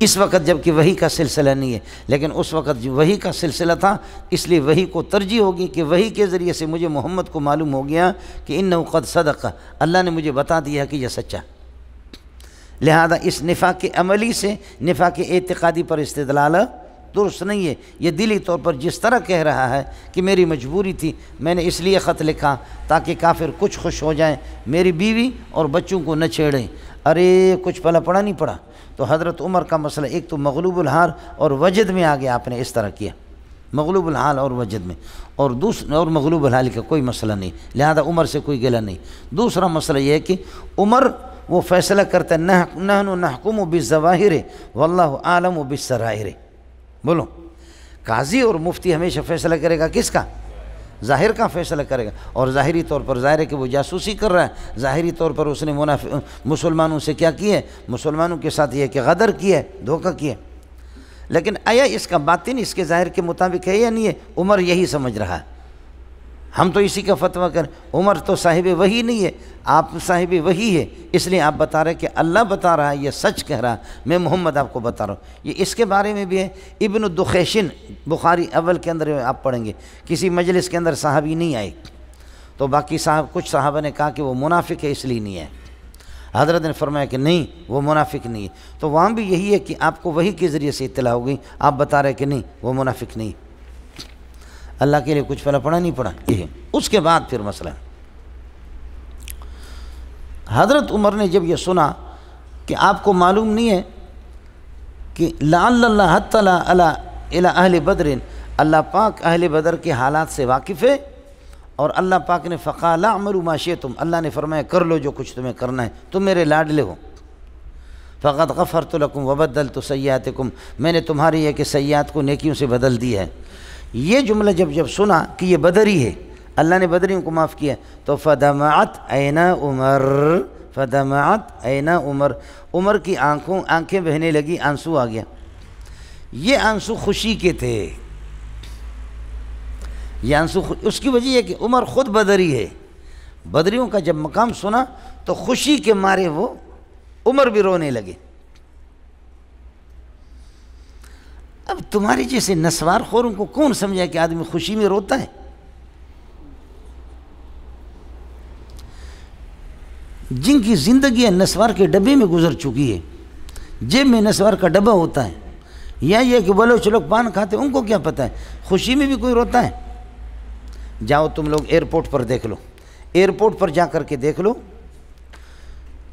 اس وقت جب کہ وہی کا سلسلہ نہیں ہے لیکن اس وقت جو وہی کا سلسلہ تھا اس لیے وہی کو ترجیح ہوگی کہ وہی کے ذریعے سے مجھے محمد کو معلوم ہو گیا کہ ان قد صدق اللہ نے مجھے بتا دیا کہ یہ سچا لہذا اس نفاق عملی سے نفاق اعتقادی پر استدلالہ درست نہیں ہے یہ دلی طور پر جس طرح کہہ رہا ہے کہ میری مجبوری تھی میں نے اس لیے خط لکھا تاکہ کافر کچھ خوش ہو جائیں میری بیوی اور بچوں کو نہ چھیڑیں ارے کچھ پلا پڑا نہیں پڑا تو حضرت عمر کا مسئلہ ایک تو مغلوب الحال اور وجد میں آگے آپ نے اس طرح کیا مغلوب الحال اور وجد میں اور دوسرا اور مغلوب الحال کا کوئی مسئلہ نہیں لہذا عمر سے کوئی گلا نہیں دوسرا مسئلہ یہ ہے کہ عمر وہ فیصلہ کرتا ہے نہ نحکم و بس ظواہر و عالم و بص بولو قاضی اور مفتی ہمیشہ فیصلہ کرے گا کس کا ظاہر کا فیصلہ کرے گا اور ظاہری طور پر ظاہر ہے کہ وہ جاسوسی کر رہا ہے ظاہری طور پر اس نے منافع مسلمانوں سے کیا کیا مسلمانوں کے ساتھ یہ کہ غدر کیا ہے دھوکہ کیا لیکن آیا اس کا باطن اس کے ظاہر کے مطابق ہے یا نہیں ہے عمر یہی سمجھ رہا ہے ہم تو اسی کا فتویٰ کریں عمر تو صاحب وہی نہیں ہے آپ صاحب وہی ہے اس لیے آپ بتا رہے کہ اللہ بتا رہا ہے یہ سچ کہہ رہا میں محمد آپ کو بتا رہا ہوں یہ اس کے بارے میں بھی ہے ابن الدخیشن بخاری اول کے اندر آپ پڑھیں گے کسی مجلس کے اندر صاحبی نہیں آئے تو باقی صاحب کچھ صاحبہ نے کہا کہ وہ منافق ہے اس لیے نہیں ہے حضرت نے فرمایا کہ نہیں وہ منافق نہیں ہے تو وہاں بھی یہی ہے کہ آپ کو وہی کے ذریعے سے اطلاع گئی آپ بتا رہے کہ نہیں وہ منافق نہیں اللہ کے لیے کچھ پہلے پڑھا نہیں پڑھا یہ اس کے بعد پھر مسئلہ حضرت عمر نے جب یہ سنا کہ آپ کو معلوم نہیں ہے کہ لاء اللہ حتلا اللہ اہل بدرن اللہ پاک اہل بدر کے حالات سے واقف ہے اور اللہ پاک نے فقا لا عمر معاشی تم اللہ نے فرمایا کر لو جو کچھ تمہیں کرنا ہے تم میرے لاڈلے ہو فقط غفر تو لکم وبدل تو سیاحت میں نے تمہاری ایک سیاحت کو نیکیوں سے بدل دی ہے یہ جملہ جب جب سنا کہ یہ بدری ہے اللہ نے بدریوں کو معاف کیا تو فدمعت اینا عمر فدمعت اینا عمر عمر کی آنکھوں آنکھیں بہنے لگی آنسو آ گیا یہ آنسو خوشی کے تھے یہ آنسو خوش اس کی وجہ یہ کہ عمر خود بدری ہے بدریوں کا جب مقام سنا تو خوشی کے مارے وہ عمر بھی رونے لگے اب تمہاری جیسے نسوار خوروں کو کون سمجھا کہ آدمی خوشی میں روتا ہے جن کی زندگیاں نسوار کے ڈبے میں گزر چکی ہے جیب میں نسوار کا ڈبہ ہوتا ہے یا یہ کہ بلو چلوک پان کھاتے ان کو کیا پتا ہے خوشی میں بھی کوئی روتا ہے جاؤ تم لوگ ایئرپورٹ پر دیکھ لو ایئرپورٹ پر جا کر کے دیکھ لو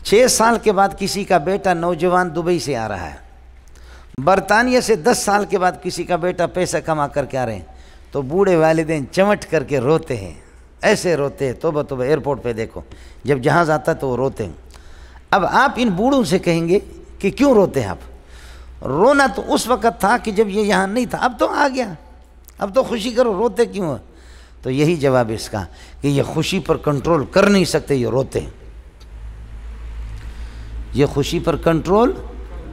چھ سال کے بعد کسی کا بیٹا نوجوان دبئی سے آ رہا ہے برطانیہ سے دس سال کے بعد کسی کا بیٹا پیسہ کما کر کے آ رہے ہیں تو بوڑھے والدین چمٹ کر کے روتے ہیں ایسے روتے ہیں توبہ توبہ ایئرپورٹ پہ دیکھو جب جہاں جاتا تو وہ روتے ہیں اب آپ ان بوڑھوں سے کہیں گے کہ کیوں روتے ہیں آپ رونا تو اس وقت تھا کہ جب یہ یہاں نہیں تھا اب تو آ گیا اب تو خوشی کرو روتے کیوں تو یہی جواب اس کا کہ یہ خوشی پر کنٹرول کر نہیں سکتے یہ روتے ہیں یہ خوشی پر کنٹرول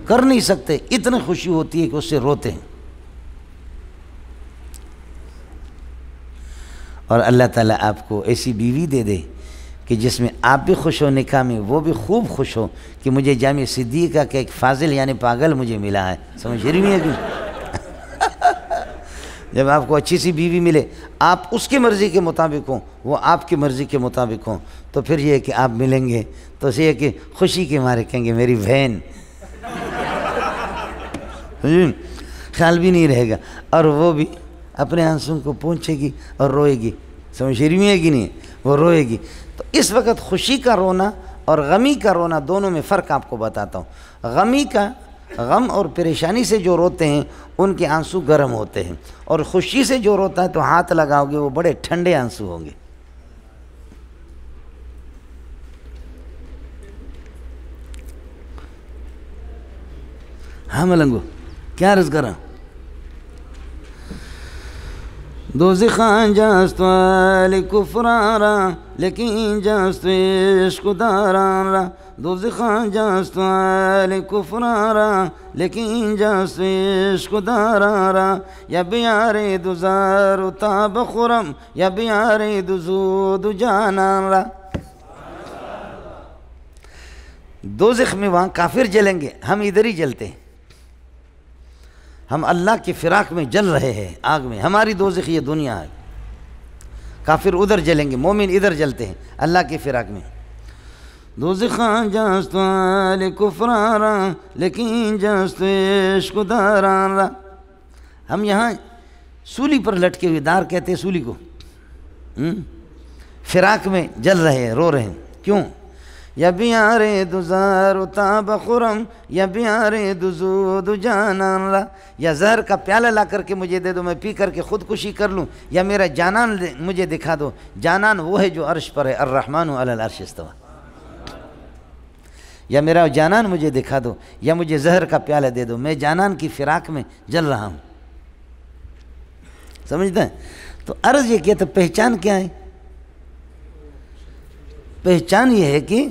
کر نہیں سکتے اتنی خوشی ہوتی ہے کہ اس سے روتے ہیں اور اللہ تعالیٰ آپ کو ایسی بیوی دے دے کہ جس میں آپ بھی خوش ہو نکاح میں وہ بھی خوب خوش ہو کہ مجھے جامعہ صدیقہ کہ ایک فاضل یعنی پاگل مجھے ملا ہے سمجھ جب آپ کو اچھی سی بیوی ملے آپ اس کے مرضی کے مطابق ہوں وہ آپ کی مرضی کے مطابق ہوں تو پھر یہ کہ آپ ملیں گے تو یہ کہ خوشی کے مارے کہیں گے میری بہن خیال بھی نہیں رہے گا اور وہ بھی اپنے آنسوں کو پوچھے گی اور روئے گی ہے گی نہیں وہ روئے گی تو اس وقت خوشی کا رونا اور غمی کا رونا دونوں میں فرق آپ کو بتاتا ہوں غمی کا غم اور پریشانی سے جو روتے ہیں ان کے آنسو گرم ہوتے ہیں اور خوشی سے جو روتا ہے تو ہاتھ لگاؤ گے وہ بڑے ٹھنڈے آنسو ہوں گے ہاں ملنگو کیا کفران دو لیکن کفرار عشق داران را دوزی خان دو والی کفران را لیکن جاست عشق داران را یا دو زار و تاب خورم یا دو زود و جانان را دو زخمی وہاں کافر جلیں گے ہم ادھر ہی جلتے ہیں ہم اللہ کے فراق میں جل رہے ہیں آگ میں ہماری دوزخ یہ دنیا ہے کافر ادھر جلیں گے مومن ادھر جلتے ہیں اللہ کے فراق میں دو ذخا کفرارا لیکن جاستو عشق دارارا ہم یہاں سولی پر لٹکے ہوئے دار کہتے ہیں سولی کو فراق میں جل رہے ہیں رو رہے ہیں کیوں یا بھی آرے تا بخرم یا جانان لا یا زہر کا پیالہ لا کر کے مجھے دے دو میں پی کر کے خودکشی کر لوں یا میرا جانان مجھے دکھا دو جانان وہ ہے جو عرش پر ہے الرحمن علی العرش استوا یا میرا جانان مجھے دکھا دو یا مجھے زہر کا پیالہ دے دو میں جانان کی فراق میں جل رہا ہوں سمجھتے تو عرض یہ کیا تو پہچان کیا ہے پہچان یہ ہے کہ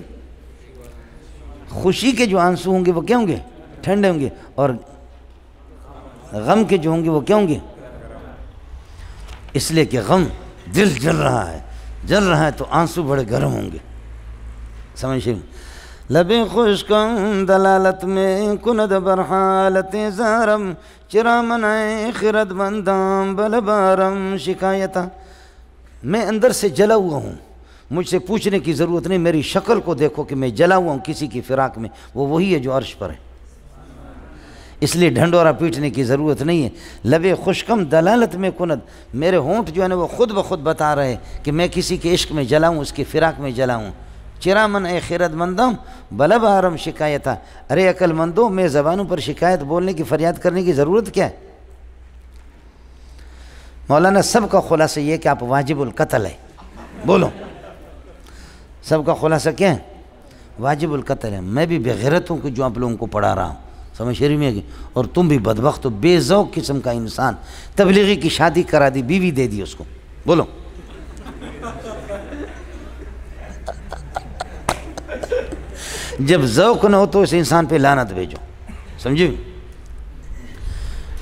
خوشی کے جو آنسو ہوں گے وہ کیا ہوں گے ٹھنڈے ہوں گے اور غم کے جو ہوں گے وہ کیا ہوں گے اس لیے کہ غم دل جل رہا ہے جل رہا ہے تو آنسو بڑے گرم ہوں گے سمجھ لبے خوش دلالت میں کند برحالت زارم چرا منائیں خرد بندام بل بارم شکایت میں اندر سے جلا ہوا ہوں مجھ سے پوچھنے کی ضرورت نہیں میری شکل کو دیکھو کہ میں جلا ہوا ہوں کسی کی فراق میں وہ وہی ہے جو عرش پر ہے اس لیے ڈھنڈورا پیٹنے کی ضرورت نہیں ہے لبے خوشکم دلالت میں کند میرے ہونٹ جو ہے نا وہ خود بخود بتا رہے کہ میں کسی کے عشق میں جلاؤں اس کی فراق میں جلاؤں من اے خیرت مندم بلب آرم شکایت ارے عقل مندوں میں زبانوں پر شکایت بولنے کی فریاد کرنے کی ضرورت کیا ہے مولانا سب کا خلاصہ یہ کہ آپ واجب القتل ہے بولو سب کا خلاصہ کیا ہے واجب القتل ہے میں بھی بغیرت ہوں کہ جو آپ لوگوں کو پڑھا رہا ہوں سمجھ شریف میں کہ اور تم بھی بدبخت ہو بے ذوق قسم کا انسان تبلیغی کی شادی کرا دی بیوی دے دی اس کو بولو جب ذوق نہ ہو تو اس انسان پہ لانت بھیجو سمجھی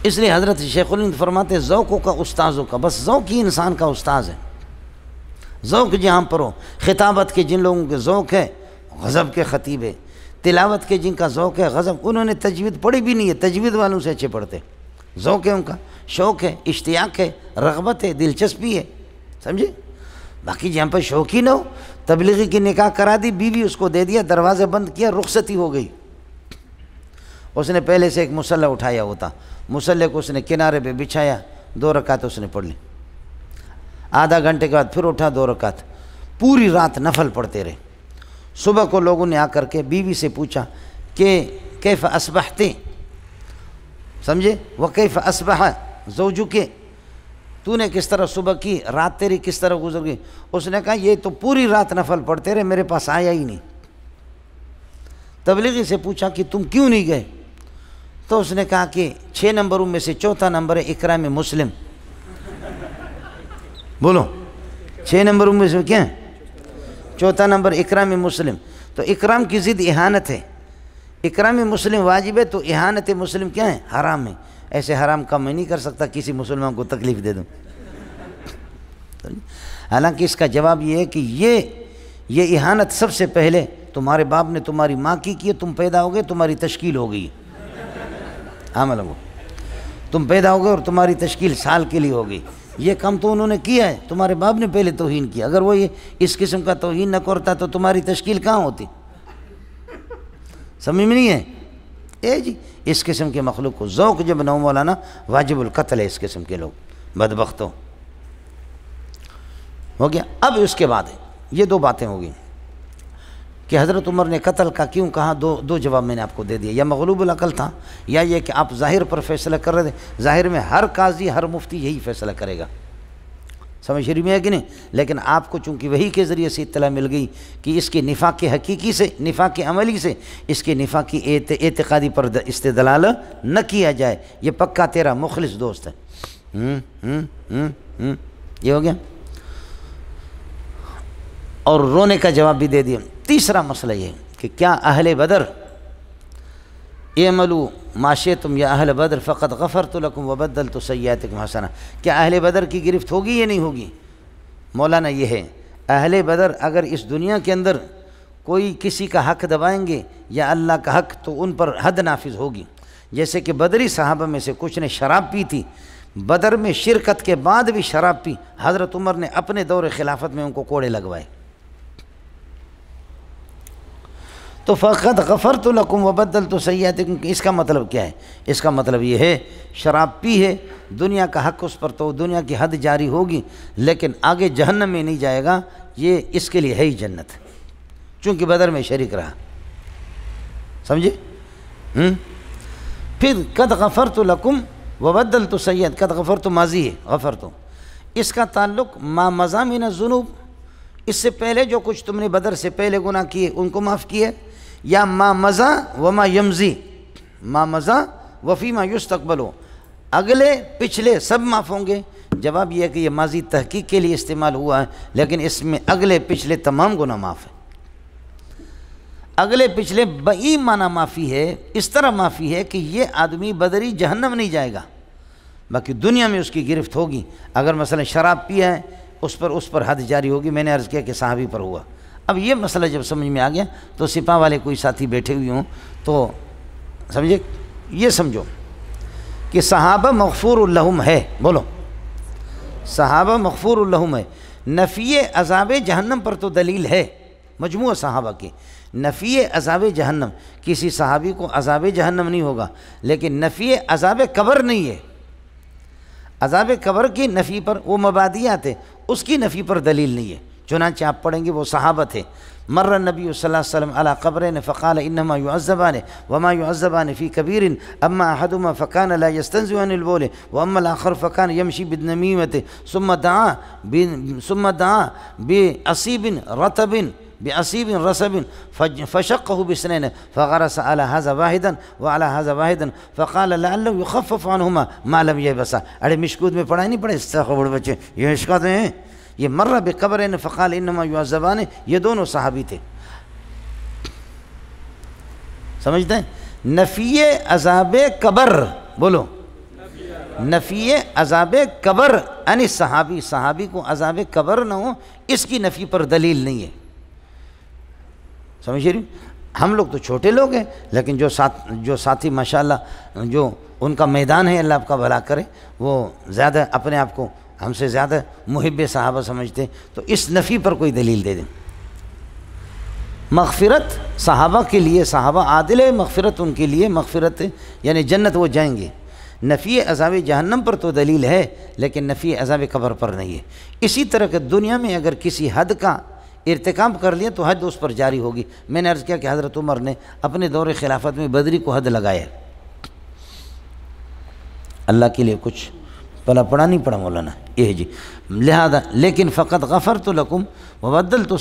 اس لیے حضرت شیخ الند فرماتے ذوقوں کا استاذوں کا بس ذوق ہی انسان کا استاذ ہے ذوق جہاں پر ہو خطابت کے جن لوگوں کے ذوق ہے غضب کے خطیب ہے تلاوت کے جن کا ذوق ہے غضب انہوں نے تجوید پڑھی بھی نہیں ہے تجوید والوں سے اچھے پڑھتے ذوق ہے ان کا شوق ہے اشتیاق ہے رغبت ہے دلچسپی ہے سمجھے باقی جہاں پر شوق ہی نہ ہو تبلیغی کی نکاح کرا دی بی اس کو دے دیا دروازے بند کیا رخصتی ہو گئی اس نے پہلے سے ایک مسلح اٹھایا ہوتا مسلح کو اس نے کنارے پہ بچھایا دو رکعت اس نے پڑھ لی آدھا گھنٹے کے بعد پھر اٹھا دو رکعت پوری رات نفل پڑھتے رہے صبح کو لوگوں نے آ کر کے بیوی سے پوچھا کہ کیف اسبحتے سمجھے وہ کیف اسبہ زوجو کے تو نے کس طرح صبح کی رات تیری کس طرح گزر گئی اس نے کہا یہ تو پوری رات نفل پڑھتے رہے میرے پاس آیا ہی نہیں تبلیغی سے پوچھا کہ تم کیوں نہیں گئے تو اس نے کہا کہ چھ نمبروں میں سے چوتھا نمبر ہے اکرام مسلم بولو چھ نمبر سے کیا ہے چوتھا نمبر اکرام مسلم تو اکرام کی زد احانت ہے اکرام مسلم واجب ہے تو احانت مسلم کیا ہے حرام ہے ایسے حرام کم میں نہیں کر سکتا کسی مسلمان کو تکلیف دے دوں حالانکہ اس کا جواب یہ ہے کہ یہ یہ احانت سب سے پہلے تمہارے باپ نے تمہاری ماں کی کی تم پیدا ہو گئے تمہاری تشکیل ہو گئی ہاں مطلب ہوگو تم پیدا ہو گئے اور تمہاری تشکیل سال کے لیے ہو گئی یہ کام تو انہوں نے کیا ہے تمہارے باپ نے پہلے توہین کیا اگر وہ یہ اس قسم کا توہین نہ کرتا تو تمہاری تشکیل کہاں ہوتی سمجھ میں نہیں ہے اے جی اس قسم کے مخلوق کو ذوق جب نو مولانا واجب القتل ہے اس قسم کے لوگ بدبختوں ہو گیا اب اس کے بعد ہے یہ دو باتیں ہو گئیں کہ حضرت عمر نے قتل کا کیوں کہا دو جواب میں نے آپ کو دے دیا یا مغلوب العقل تھا یا یہ کہ آپ ظاہر پر فیصلہ کر رہے تھے ظاہر میں ہر قاضی ہر مفتی یہی فیصلہ کرے گا سمجھ رہی میں ہے کہ نہیں لیکن آپ کو چونکہ وہی کے ذریعے سے اطلاع مل گئی کہ اس کے نفاق کے حقیقی سے نفاق کے عملی سے اس کے نفاق کی اعتقادی پر استدلال نہ کیا جائے یہ پکا تیرا مخلص دوست ہے یہ ہو گیا اور رونے کا جواب بھی دے دیا تیسرا مسئلہ یہ کہ کیا اہل بدر اے ملو معاشے تم یا اہل بدر فقط غفر تو لقم و بدل تو سیات محسنہ کیا اہل بدر کی گرفت ہوگی یا نہیں ہوگی مولانا یہ ہے اہل بدر اگر اس دنیا کے اندر کوئی کسی کا حق دبائیں گے یا اللہ کا حق تو ان پر حد نافذ ہوگی جیسے کہ بدری صحابہ میں سے کچھ نے شراب پی تھی بدر میں شرکت کے بعد بھی شراب پی حضرت عمر نے اپنے دور خلافت میں ان کو کوڑے لگوائے تو فقط غفر تو لقم و بدل تو اس کا مطلب کیا ہے اس کا مطلب یہ ہے شراب پی ہے دنیا کا حق اس پر تو دنیا کی حد جاری ہوگی لیکن آگے جہنم میں نہیں جائے گا یہ اس کے لیے ہے ہی جنت چونکہ بدر میں شریک رہا سمجھے پھر قد غفر تو لقم و بدل تو سید غفر تو ماضی ہے غفر تو اس کا تعلق ما مضامین جنوب اس سے پہلے جو کچھ تم نے بدر سے پہلے گناہ کیے ان کو معاف کیے یا ما مزا و ما یمزی ما مزا و فی یستقبلو اگلے پچھلے سب معاف ہوں گے جواب یہ ہے کہ یہ ماضی تحقیق کے لیے استعمال ہوا ہے لیکن اس میں اگلے پچھلے تمام گناہ معاف ہے اگلے پچھلے بئی معنی معافی ہے اس طرح معافی ہے کہ یہ آدمی بدری جہنم نہیں جائے گا باقی دنیا میں اس کی گرفت ہوگی اگر مثلا شراب پیا ہے اس پر اس پر حد جاری ہوگی میں نے عرض کیا کہ صحابی پر ہوا اب یہ مسئلہ جب سمجھ میں آ گیا تو سپاہ والے کوئی ساتھی بیٹھے ہوئے ہوں تو سمجھے یہ سمجھو کہ صحابہ مغفور الحم ہے بولو صحابہ مغفور الحم ہے نفی عذاب جہنم پر تو دلیل ہے مجموعہ صحابہ کے نفی عذاب جہنم کسی صحابی کو عذاب جہنم نہیں ہوگا لیکن نفی عذاب قبر نہیں ہے عذاب قبر کی نفی پر وہ مبادیات ہے اس کی نفی پر دلیل نہیں ہے چنانچہ آپ پڑھیں گے وہ صحابہ تھے مر النبی صلی اللہ علیہ وسلم على قبرین فقال انما يعذبان وما يعذبان في كبير اما احدهما فكان لا يستنزع عن البول واما الاخر فكان يمشي بالنميمه ثم دعا ثم دعا باصيب رطب بأصيب رسب فشقه بسنين فغرس على هذا واحدا وعلى هذا واحدا فقال لعله يخفف عنهما ما لم يبسا ارے مشكود میں پڑھا نہیں پڑھے استغفر بچے یہ مشکات ہیں یہ مرہ بے قبر یو زبان یہ دونوں صحابی تھے سمجھتے ہیں نفی عذاب قبر بولو نفی عذاب قبر یعنی صحابی صحابی کو عذاب قبر نہ ہو اس کی نفی پر دلیل نہیں ہے رہی ہم لوگ تو چھوٹے لوگ ہیں لیکن جو ساتھ جو ساتھی ماشاء اللہ جو ان کا میدان ہے اللہ آپ کا بھلا کرے وہ زیادہ اپنے آپ کو ہم سے زیادہ محب صحابہ سمجھتے تو اس نفی پر کوئی دلیل دے دیں مغفرت صحابہ کے لیے صحابہ عادل مغفرت ان کے لیے مغفرت یعنی جنت وہ جائیں گے نفی عذاب جہنم پر تو دلیل ہے لیکن نفی عذاب قبر پر نہیں ہے اسی طرح کہ دنیا میں اگر کسی حد کا ارتکاب کر لیا تو حد اس پر جاری ہوگی میں نے عرض کیا کہ حضرت عمر نے اپنے دور خلافت میں بدری کو حد لگایا اللہ کے لیے کچھ پلا پڑھا نہیں پڑا مولانا یہ جی لہذا لیکن فقط غفر تو لکم و بدل تو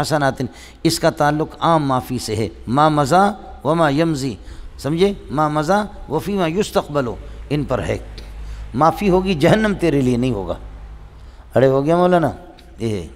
حسنات اس کا تعلق عام معافی سے ہے ما مزا و ما یمزی سمجھے ما مزا وفی ما یستقبلو ان پر ہے معافی ہوگی جہنم تیرے لیے نہیں ہوگا اڑے ہو گیا مولانا یہ ہے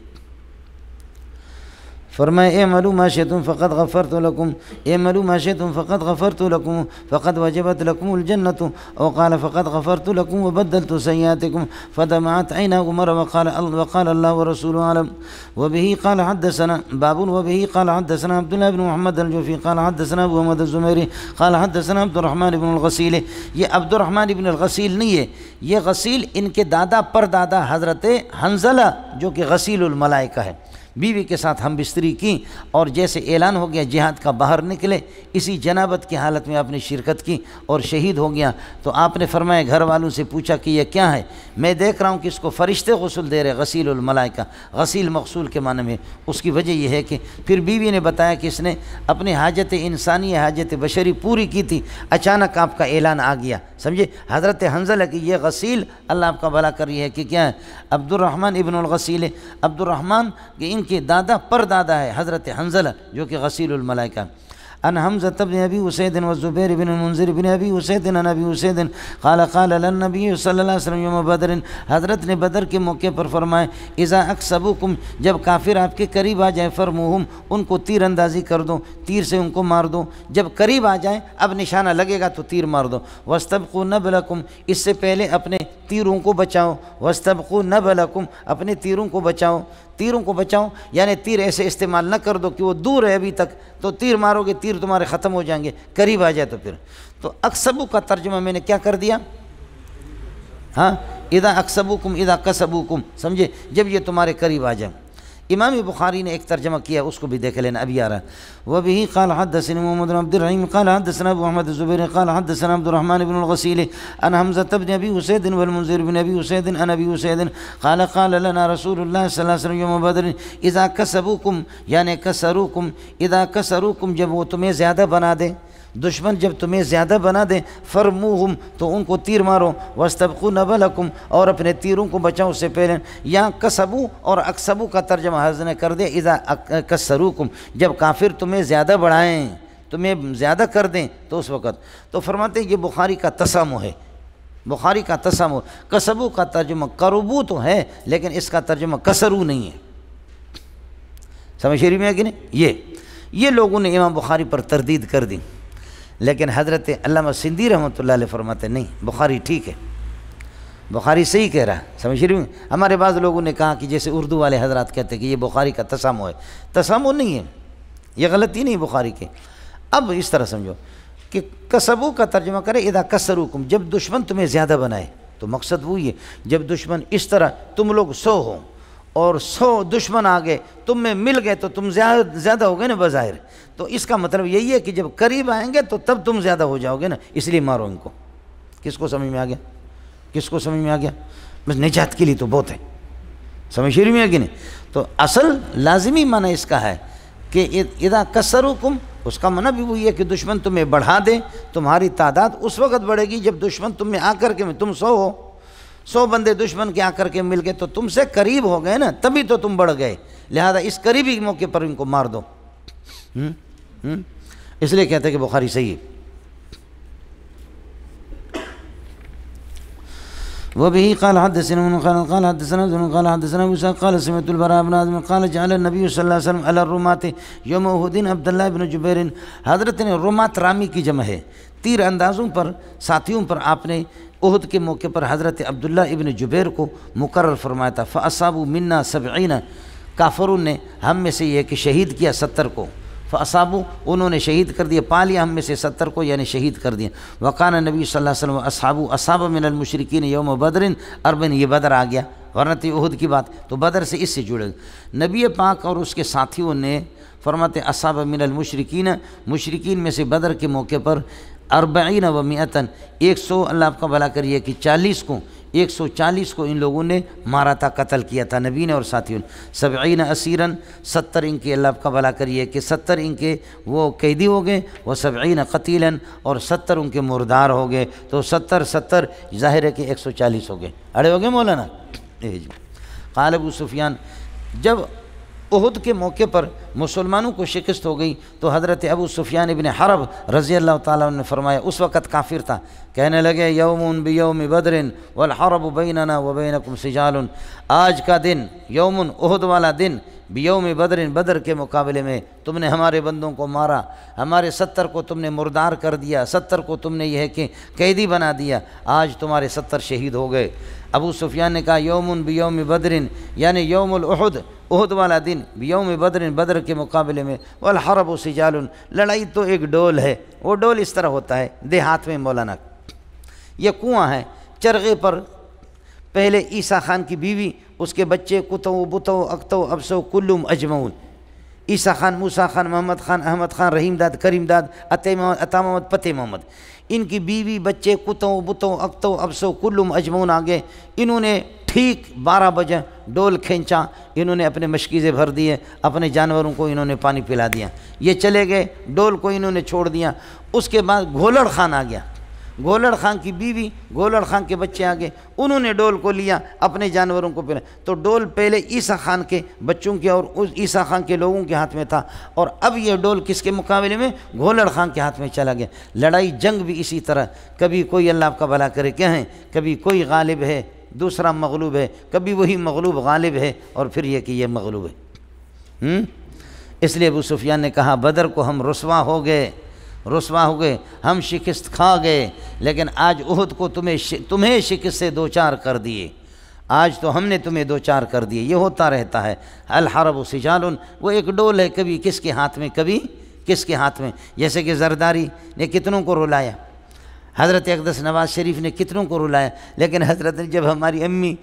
فرمایا اعملوا ما شئتم فقد غفرت لكم اعملوا ما شئتم فقد غفرت لكم فقد وجبت لكم الجنة أو قال فقد غفرت لكم وبدلت سيئاتكم فدمعت عينه عمر وقال وقال الله ورسوله أعلم وبه قال حدثنا باب وبه قال حدثنا عبد الله بن محمد الجوفي قال حدثنا أبو محمد الزميري قال حدثنا عبد الرحمن بن الغسيل ये अब्दुल रहमान इबन गसील नहीं है ये गसील इनके दादा पर दादा हज़रत हंजला जो कि गसील मलाइका है بیوی کے ساتھ ہم بستری کی اور جیسے اعلان ہو گیا جہاد کا باہر نکلے اسی جنابت کی حالت میں آپ نے شرکت کی اور شہید ہو گیا تو آپ نے فرمایا گھر والوں سے پوچھا کہ یہ کیا ہے میں دیکھ رہا ہوں کہ اس کو فرشتے غسل دے رہے غسیل الملائکہ غسیل مغسول مقصول کے معنی میں اس کی وجہ یہ ہے کہ پھر بیوی نے بتایا کہ اس نے اپنی حاجت انسانی حاجت بشری پوری کی تھی اچانک آپ کا اعلان آ گیا سمجھے حضرت حنزل کہ یہ غسیل اللہ آپ کا بلا کر رہی ہے کہ کیا ہے عبد الرحمٰن ابن الغسیل عبد کہ ان کے دادا پر دادا ہے حضرت حنزلہ جو کہ غسیل الملائکہ ان حمزہ تبن ابی اسید و زبیر بن منظر بن ابی اسید ان ابی اسید قال قال النبی صلی اللہ علیہ وسلم یوم بدر حضرت نے بدر کے موقع پر فرمائے اذا اکسبوکم جب کافر آپ کے قریب آ جائیں فرموہم ان کو تیر اندازی کر دو تیر سے ان کو مار دو جب قریب آ جائیں اب نشانہ لگے گا تو تیر مار دو وسطب نبلکم اس سے پہلے اپنے تیروں کو بچاؤ نہ بلکم اپنے تیروں کو بچاؤ تیروں کو بچاؤ یعنی تیر ایسے استعمال نہ کر دو کہ وہ دور ہے ابھی تک تو تیر مارو گے تیر تمہارے ختم ہو جائیں گے قریب آ جائے تو پھر تو اکسبو کا ترجمہ میں نے کیا کر دیا ہاں کم ادا کسبو کم سمجھے جب یہ تمہارے قریب آ جائیں امام بخاری نے ایک ترجمہ کیا اس کو بھی دیکھ لینا ابھی آ رہا وہ بھی قال حدثنا محمد بن عبد الرحیم قال قال حدثنا ابو احمد الزبیر حدثنا عبد الرحمن بن الغسیل ان الوسل بن ابھی اسی والمنذر بن حسین دن ان نبی حسین قال قال لنا رسول اللّہ صلہ وسلم ادا کا سبو کم یعنی کا سرو کم ادا کا جب وہ تمہیں زیادہ بنا دے دشمن جب تمہیں زیادہ بنا دیں فرموہم تو ان کو تیر مارو وستبقو نبلکم اور اپنے تیروں کو بچاؤ سے پہلے یا کسبو اور اکسبو کا ترجمہ حضر نے کر دے اذا کسروکم جب کافر تمہیں زیادہ بڑھائیں تمہیں زیادہ کر دیں تو اس وقت تو فرماتے ہیں یہ بخاری کا تسامو ہے بخاری کا تسامو کسبو کا ترجمہ کروبو تو ہے لیکن اس کا ترجمہ کسرو نہیں ہے سمجھ میں کہ نہیں یہ یہ لوگوں نے امام بخاری پر تردید کر دی لیکن حضرت علامہ سندھی رحمۃ اللہ علیہ فرماتے نہیں بخاری ٹھیک ہے بخاری صحیح کہہ رہا ہے سمجھ رہی ہوں ہمارے بعض لوگوں نے کہا کہ جیسے اردو والے حضرات کہتے ہیں کہ یہ بخاری کا تسامو ہے تسامو نہیں ہے یہ غلطی نہیں بخاری کے اب اس طرح سمجھو کہ کسبو کا ترجمہ کرے ادا کسروکم جب دشمن تمہیں زیادہ بنائے تو مقصد وہی ہے جب دشمن اس طرح تم لوگ سو ہوں اور سو دشمن آ گئے تم میں مل گئے تو تم زیادہ زیادہ ہو گئے نا بظاہر تو اس کا مطلب یہی ہے کہ جب قریب آئیں گے تو تب تم زیادہ ہو جاؤ گے نا اس لیے مارو ان کو کس کو سمجھ میں آ گیا کس کو سمجھ میں آ گیا بس نجات کے لیے تو بہت ہے سمجھ شروع میں ہوگی نہیں تو اصل لازمی معنی اس کا ہے کہ ادا کثر اس کا منع بھی وہی ہے کہ دشمن تمہیں بڑھا دیں تمہاری تعداد اس وقت بڑھے گی جب دشمن تمہیں آ کر کے تم سو ہو سو بندے دشمن کے آ کر کے مل گئے تو تم سے قریب ہو گئے نا تب ہی تو تم بڑھ گئے لہذا اس قریبی موقع پر ان کو مار دو اس لئے کہتے ہیں کہ بخاری صحیح ہے وبهي قال حدثنا من قال قال حدثنا من قال حدثنا موسى قال سمعت البراء بن آدم قال جعل النبي صلى الله عليه وسلم على الرومات يوم اهدين عبد الله بن جبير حضرت نے رومات رامی کی جمع ہے تیر اندازوں پر ساتھیوں پر آپ نے عہد کے موقع پر حضرت عبداللہ ابن جبیر کو مقرر فرمایا تھا فصاب و منا صبعین کافرون نے ہم میں سے یہ کہ شہید کیا ستر کو فاصابو انہوں نے شہید کر دیا پالیا ہم میں سے ستر کو یعنی شہید کر دیا وقان نبی صلی اللہ علیہ وسلم اصحاب اصحاب من المشرقین یوم بدرن اربن یہ بدر آ گیا ورنت عہد کی بات تو بدر سے اس سے جڑے نبی پاک اور اس کے ساتھیوں نے فرماتے اصحاب من المشرقین مشرقین میں سے بدر کے موقع پر اربعین و مئتن ایک سو اللہ آپ کا بھلا کریے کہ چالیس کو ایک سو چالیس کو ان لوگوں نے مارا تھا قتل کیا تھا نبی نے اور ساتھی سبعین اسیرن ستر ان کے اللہ آپ کا بھلا کریے کہ ستر ان کے وہ قیدی ہو گئے وہ سبعین قتیلن اور ستر ان کے مردار ہو گئے تو ستر ستر ظاہر ہے کہ ایک سو چالیس ہو گئے اڑے ہو گئے مولانا جی۔ قال ابو سفیان جب عہد کے موقع پر مسلمانوں کو شکست ہو گئی تو حضرت ابو سفیان ابن حرب رضی اللہ تعالیٰ نے فرمایا اس وقت کافر تھا کہنے لگے یوم بیوم بدر والحرب بیننا و بینکم سجال آج کا دن یوم عہد والا دن بیوم بدر بدرن بدر کے مقابلے میں تم نے ہمارے بندوں کو مارا ہمارے ستر کو تم نے مردار کر دیا ستر کو تم نے یہ ہے کہ قیدی بنا دیا آج تمہارے ستر شہید ہو گئے ابو سفیان نے کہا یوم بیوم بدر یعنی یوم العہد عہد والا دن یوم بدر بدر کے مقابلے میں والحرب و سجال لڑائی تو ایک ڈول ہے وہ ڈول اس طرح ہوتا ہے دیہات میں مولانا یہ کنواں ہے چرغے پر پہلے عیسیٰ خان کی بیوی اس کے بچے کتو بتو اکتو ابسو کلوم اجمعون عیسیٰ خان موسیٰ خان محمد خان احمد خان رحیم داد کریم داد عط محمد عطا محمد فتح محمد ان کی بیوی بچے کتوں بتو اکتو ابسو کلوم اجمون آگے انہوں نے ٹھیک بارہ بجے ڈول کھینچا انہوں نے اپنے مشکیزیں بھر دیے اپنے جانوروں کو انہوں نے پانی پلا دیا یہ چلے گئے ڈول کو انہوں نے چھوڑ دیا اس کے بعد گھولڑ خان آ گیا گھولڑ خان کی بیوی گولڑ خان کے بچے آ گئے انہوں نے ڈول کو لیا اپنے جانوروں کو پلا تو ڈول پہلے عیسیٰ خان کے بچوں کے اور اس عیسیٰ خان کے لوگوں کے ہاتھ میں تھا اور اب یہ ڈول کس کے مقابلے میں گھولڑ خان کے ہاتھ میں چلا گیا لڑائی جنگ بھی اسی طرح کبھی کوئی اللہ کا بھلا کرے کہیں کبھی کوئی غالب ہے دوسرا مغلوب ہے کبھی وہی مغلوب غالب ہے اور پھر یہ کہ یہ مغلوب ہے اس لیے ابو سفیان نے کہا بدر کو ہم رسوا ہو گئے رسوا ہو گئے ہم شکست کھا گئے لیکن آج عہد کو تمہیں تمہیں شکست دو چار کر دیے آج تو ہم نے تمہیں دو چار کر دیے یہ ہوتا رہتا ہے الحرب و سجالن وہ ایک ڈول ہے کبھی کس کے ہاتھ میں کبھی کس کے ہاتھ میں جیسے کہ زرداری نے کتنوں کو رلایا حضرت اقدس نواز شریف نے کتنوں کو رلایا لیکن حضرت نے جب ہماری امی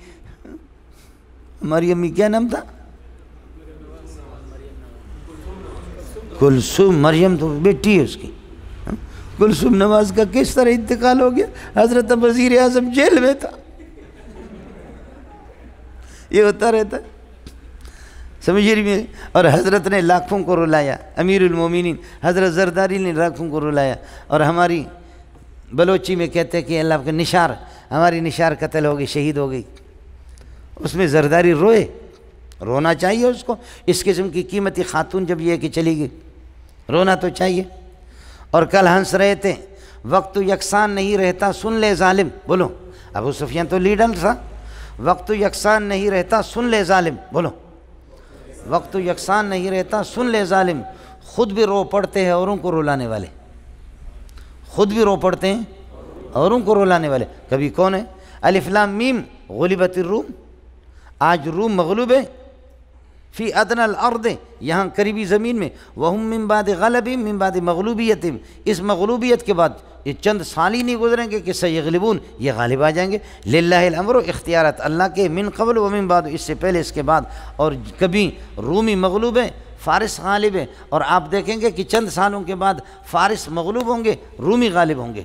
ہماری امی کیا نام تھا کلثوم مریم تو بیٹی ہے اس کی کلثم نواز کا کس طرح انتقال ہو گیا حضرت وزیر اعظم جیل میں تھا یہ ہوتا رہتا ہے سمجھے رہی اور حضرت نے لاکھوں کو رلایا امیر المومنین حضرت زرداری نے لاکھوں کو رلایا اور ہماری بلوچی میں کہتے ہیں کہ اللہ آپ کے نشار ہماری نشار قتل ہو گئی شہید ہو گئی اس میں زرداری روئے رونا چاہیے اس کو اس قسم کی قیمتی خاتون جب یہ کہ چلی گئی رونا تو چاہیے اور کل ہنس رہے تھے وقت تو یکساں نہیں رہتا سن لے ظالم بولو ابو سفیان تو لیڈر تھا وقت تو یکساں نہیں رہتا سن لے ظالم بولو وقت تو یکساں نہیں رہتا سن لے ظالم خود بھی رو پڑتے ہیں اوروں کو رولانے والے خود بھی رو پڑتے ہیں اور ان کو رو لانے والے کبھی کون ہے الفلام میم غلبت الروم آج روم مغلوب ہے فی ادن الارض یہاں قریبی زمین میں وہ من بعد غلب من بعد مغلوبیت اس مغلوبیت کے بعد یہ چند سال ہی نہیں گزریں گے کہ سیغلبون یہ غالب آ جائیں گے للہ الامر و اختیارت اللہ کے من قبل و من بعد اس سے پہلے اس کے بعد اور کبھی رومی مغلوب ہے فارس غالب ہے اور آپ دیکھیں گے کہ چند سالوں کے بعد فارس مغلوب ہوں گے رومی غالب ہوں گے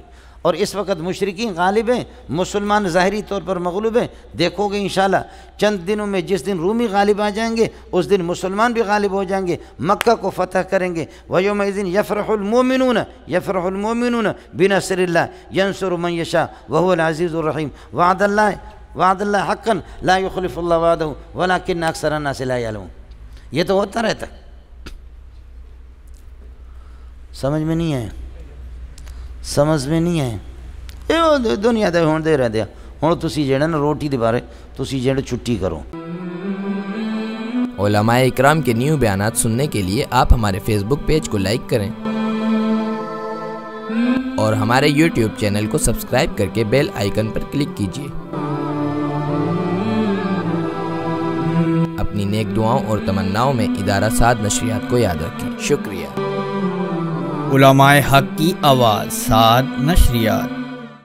اور اس وقت مشرقین غالب ہیں مسلمان ظاہری طور پر مغلوب ہیں دیکھو گے انشاءاللہ چند دنوں میں جس دن رومی غالب آ جائیں گے اس دن مسلمان بھی غالب ہو جائیں گے مکہ کو فتح کریں گے ویوم دن یفر المومنون یفر المومنون بنا سری اللہ یونس المیشہ وہ العزیز الرحیم وعد اللہ وعد اللہ حقن لاہف اللہ وعدہ ولاکن اکثرانہ صلاح یہ تو ہوتا رہتا ہے سمجھ میں نہیں آئے سمجھ میں نہیں آئے دنیا دے دے رہے نا روٹی دے بارے جیڑا چھٹی کرو علماء اکرام کے نیو بیانات سننے کے لیے آپ ہمارے فیس بک پیج کو لائک کریں اور ہمارے یوٹیوب چینل کو سبسکرائب کر کے بیل آئیکن پر کلک کیجیے اپنی نیک دعاؤں اور تمناؤں میں ادارہ ساد نشریات کو یاد رکھیں شکریہ علماء حق کی آواز سعد نشریات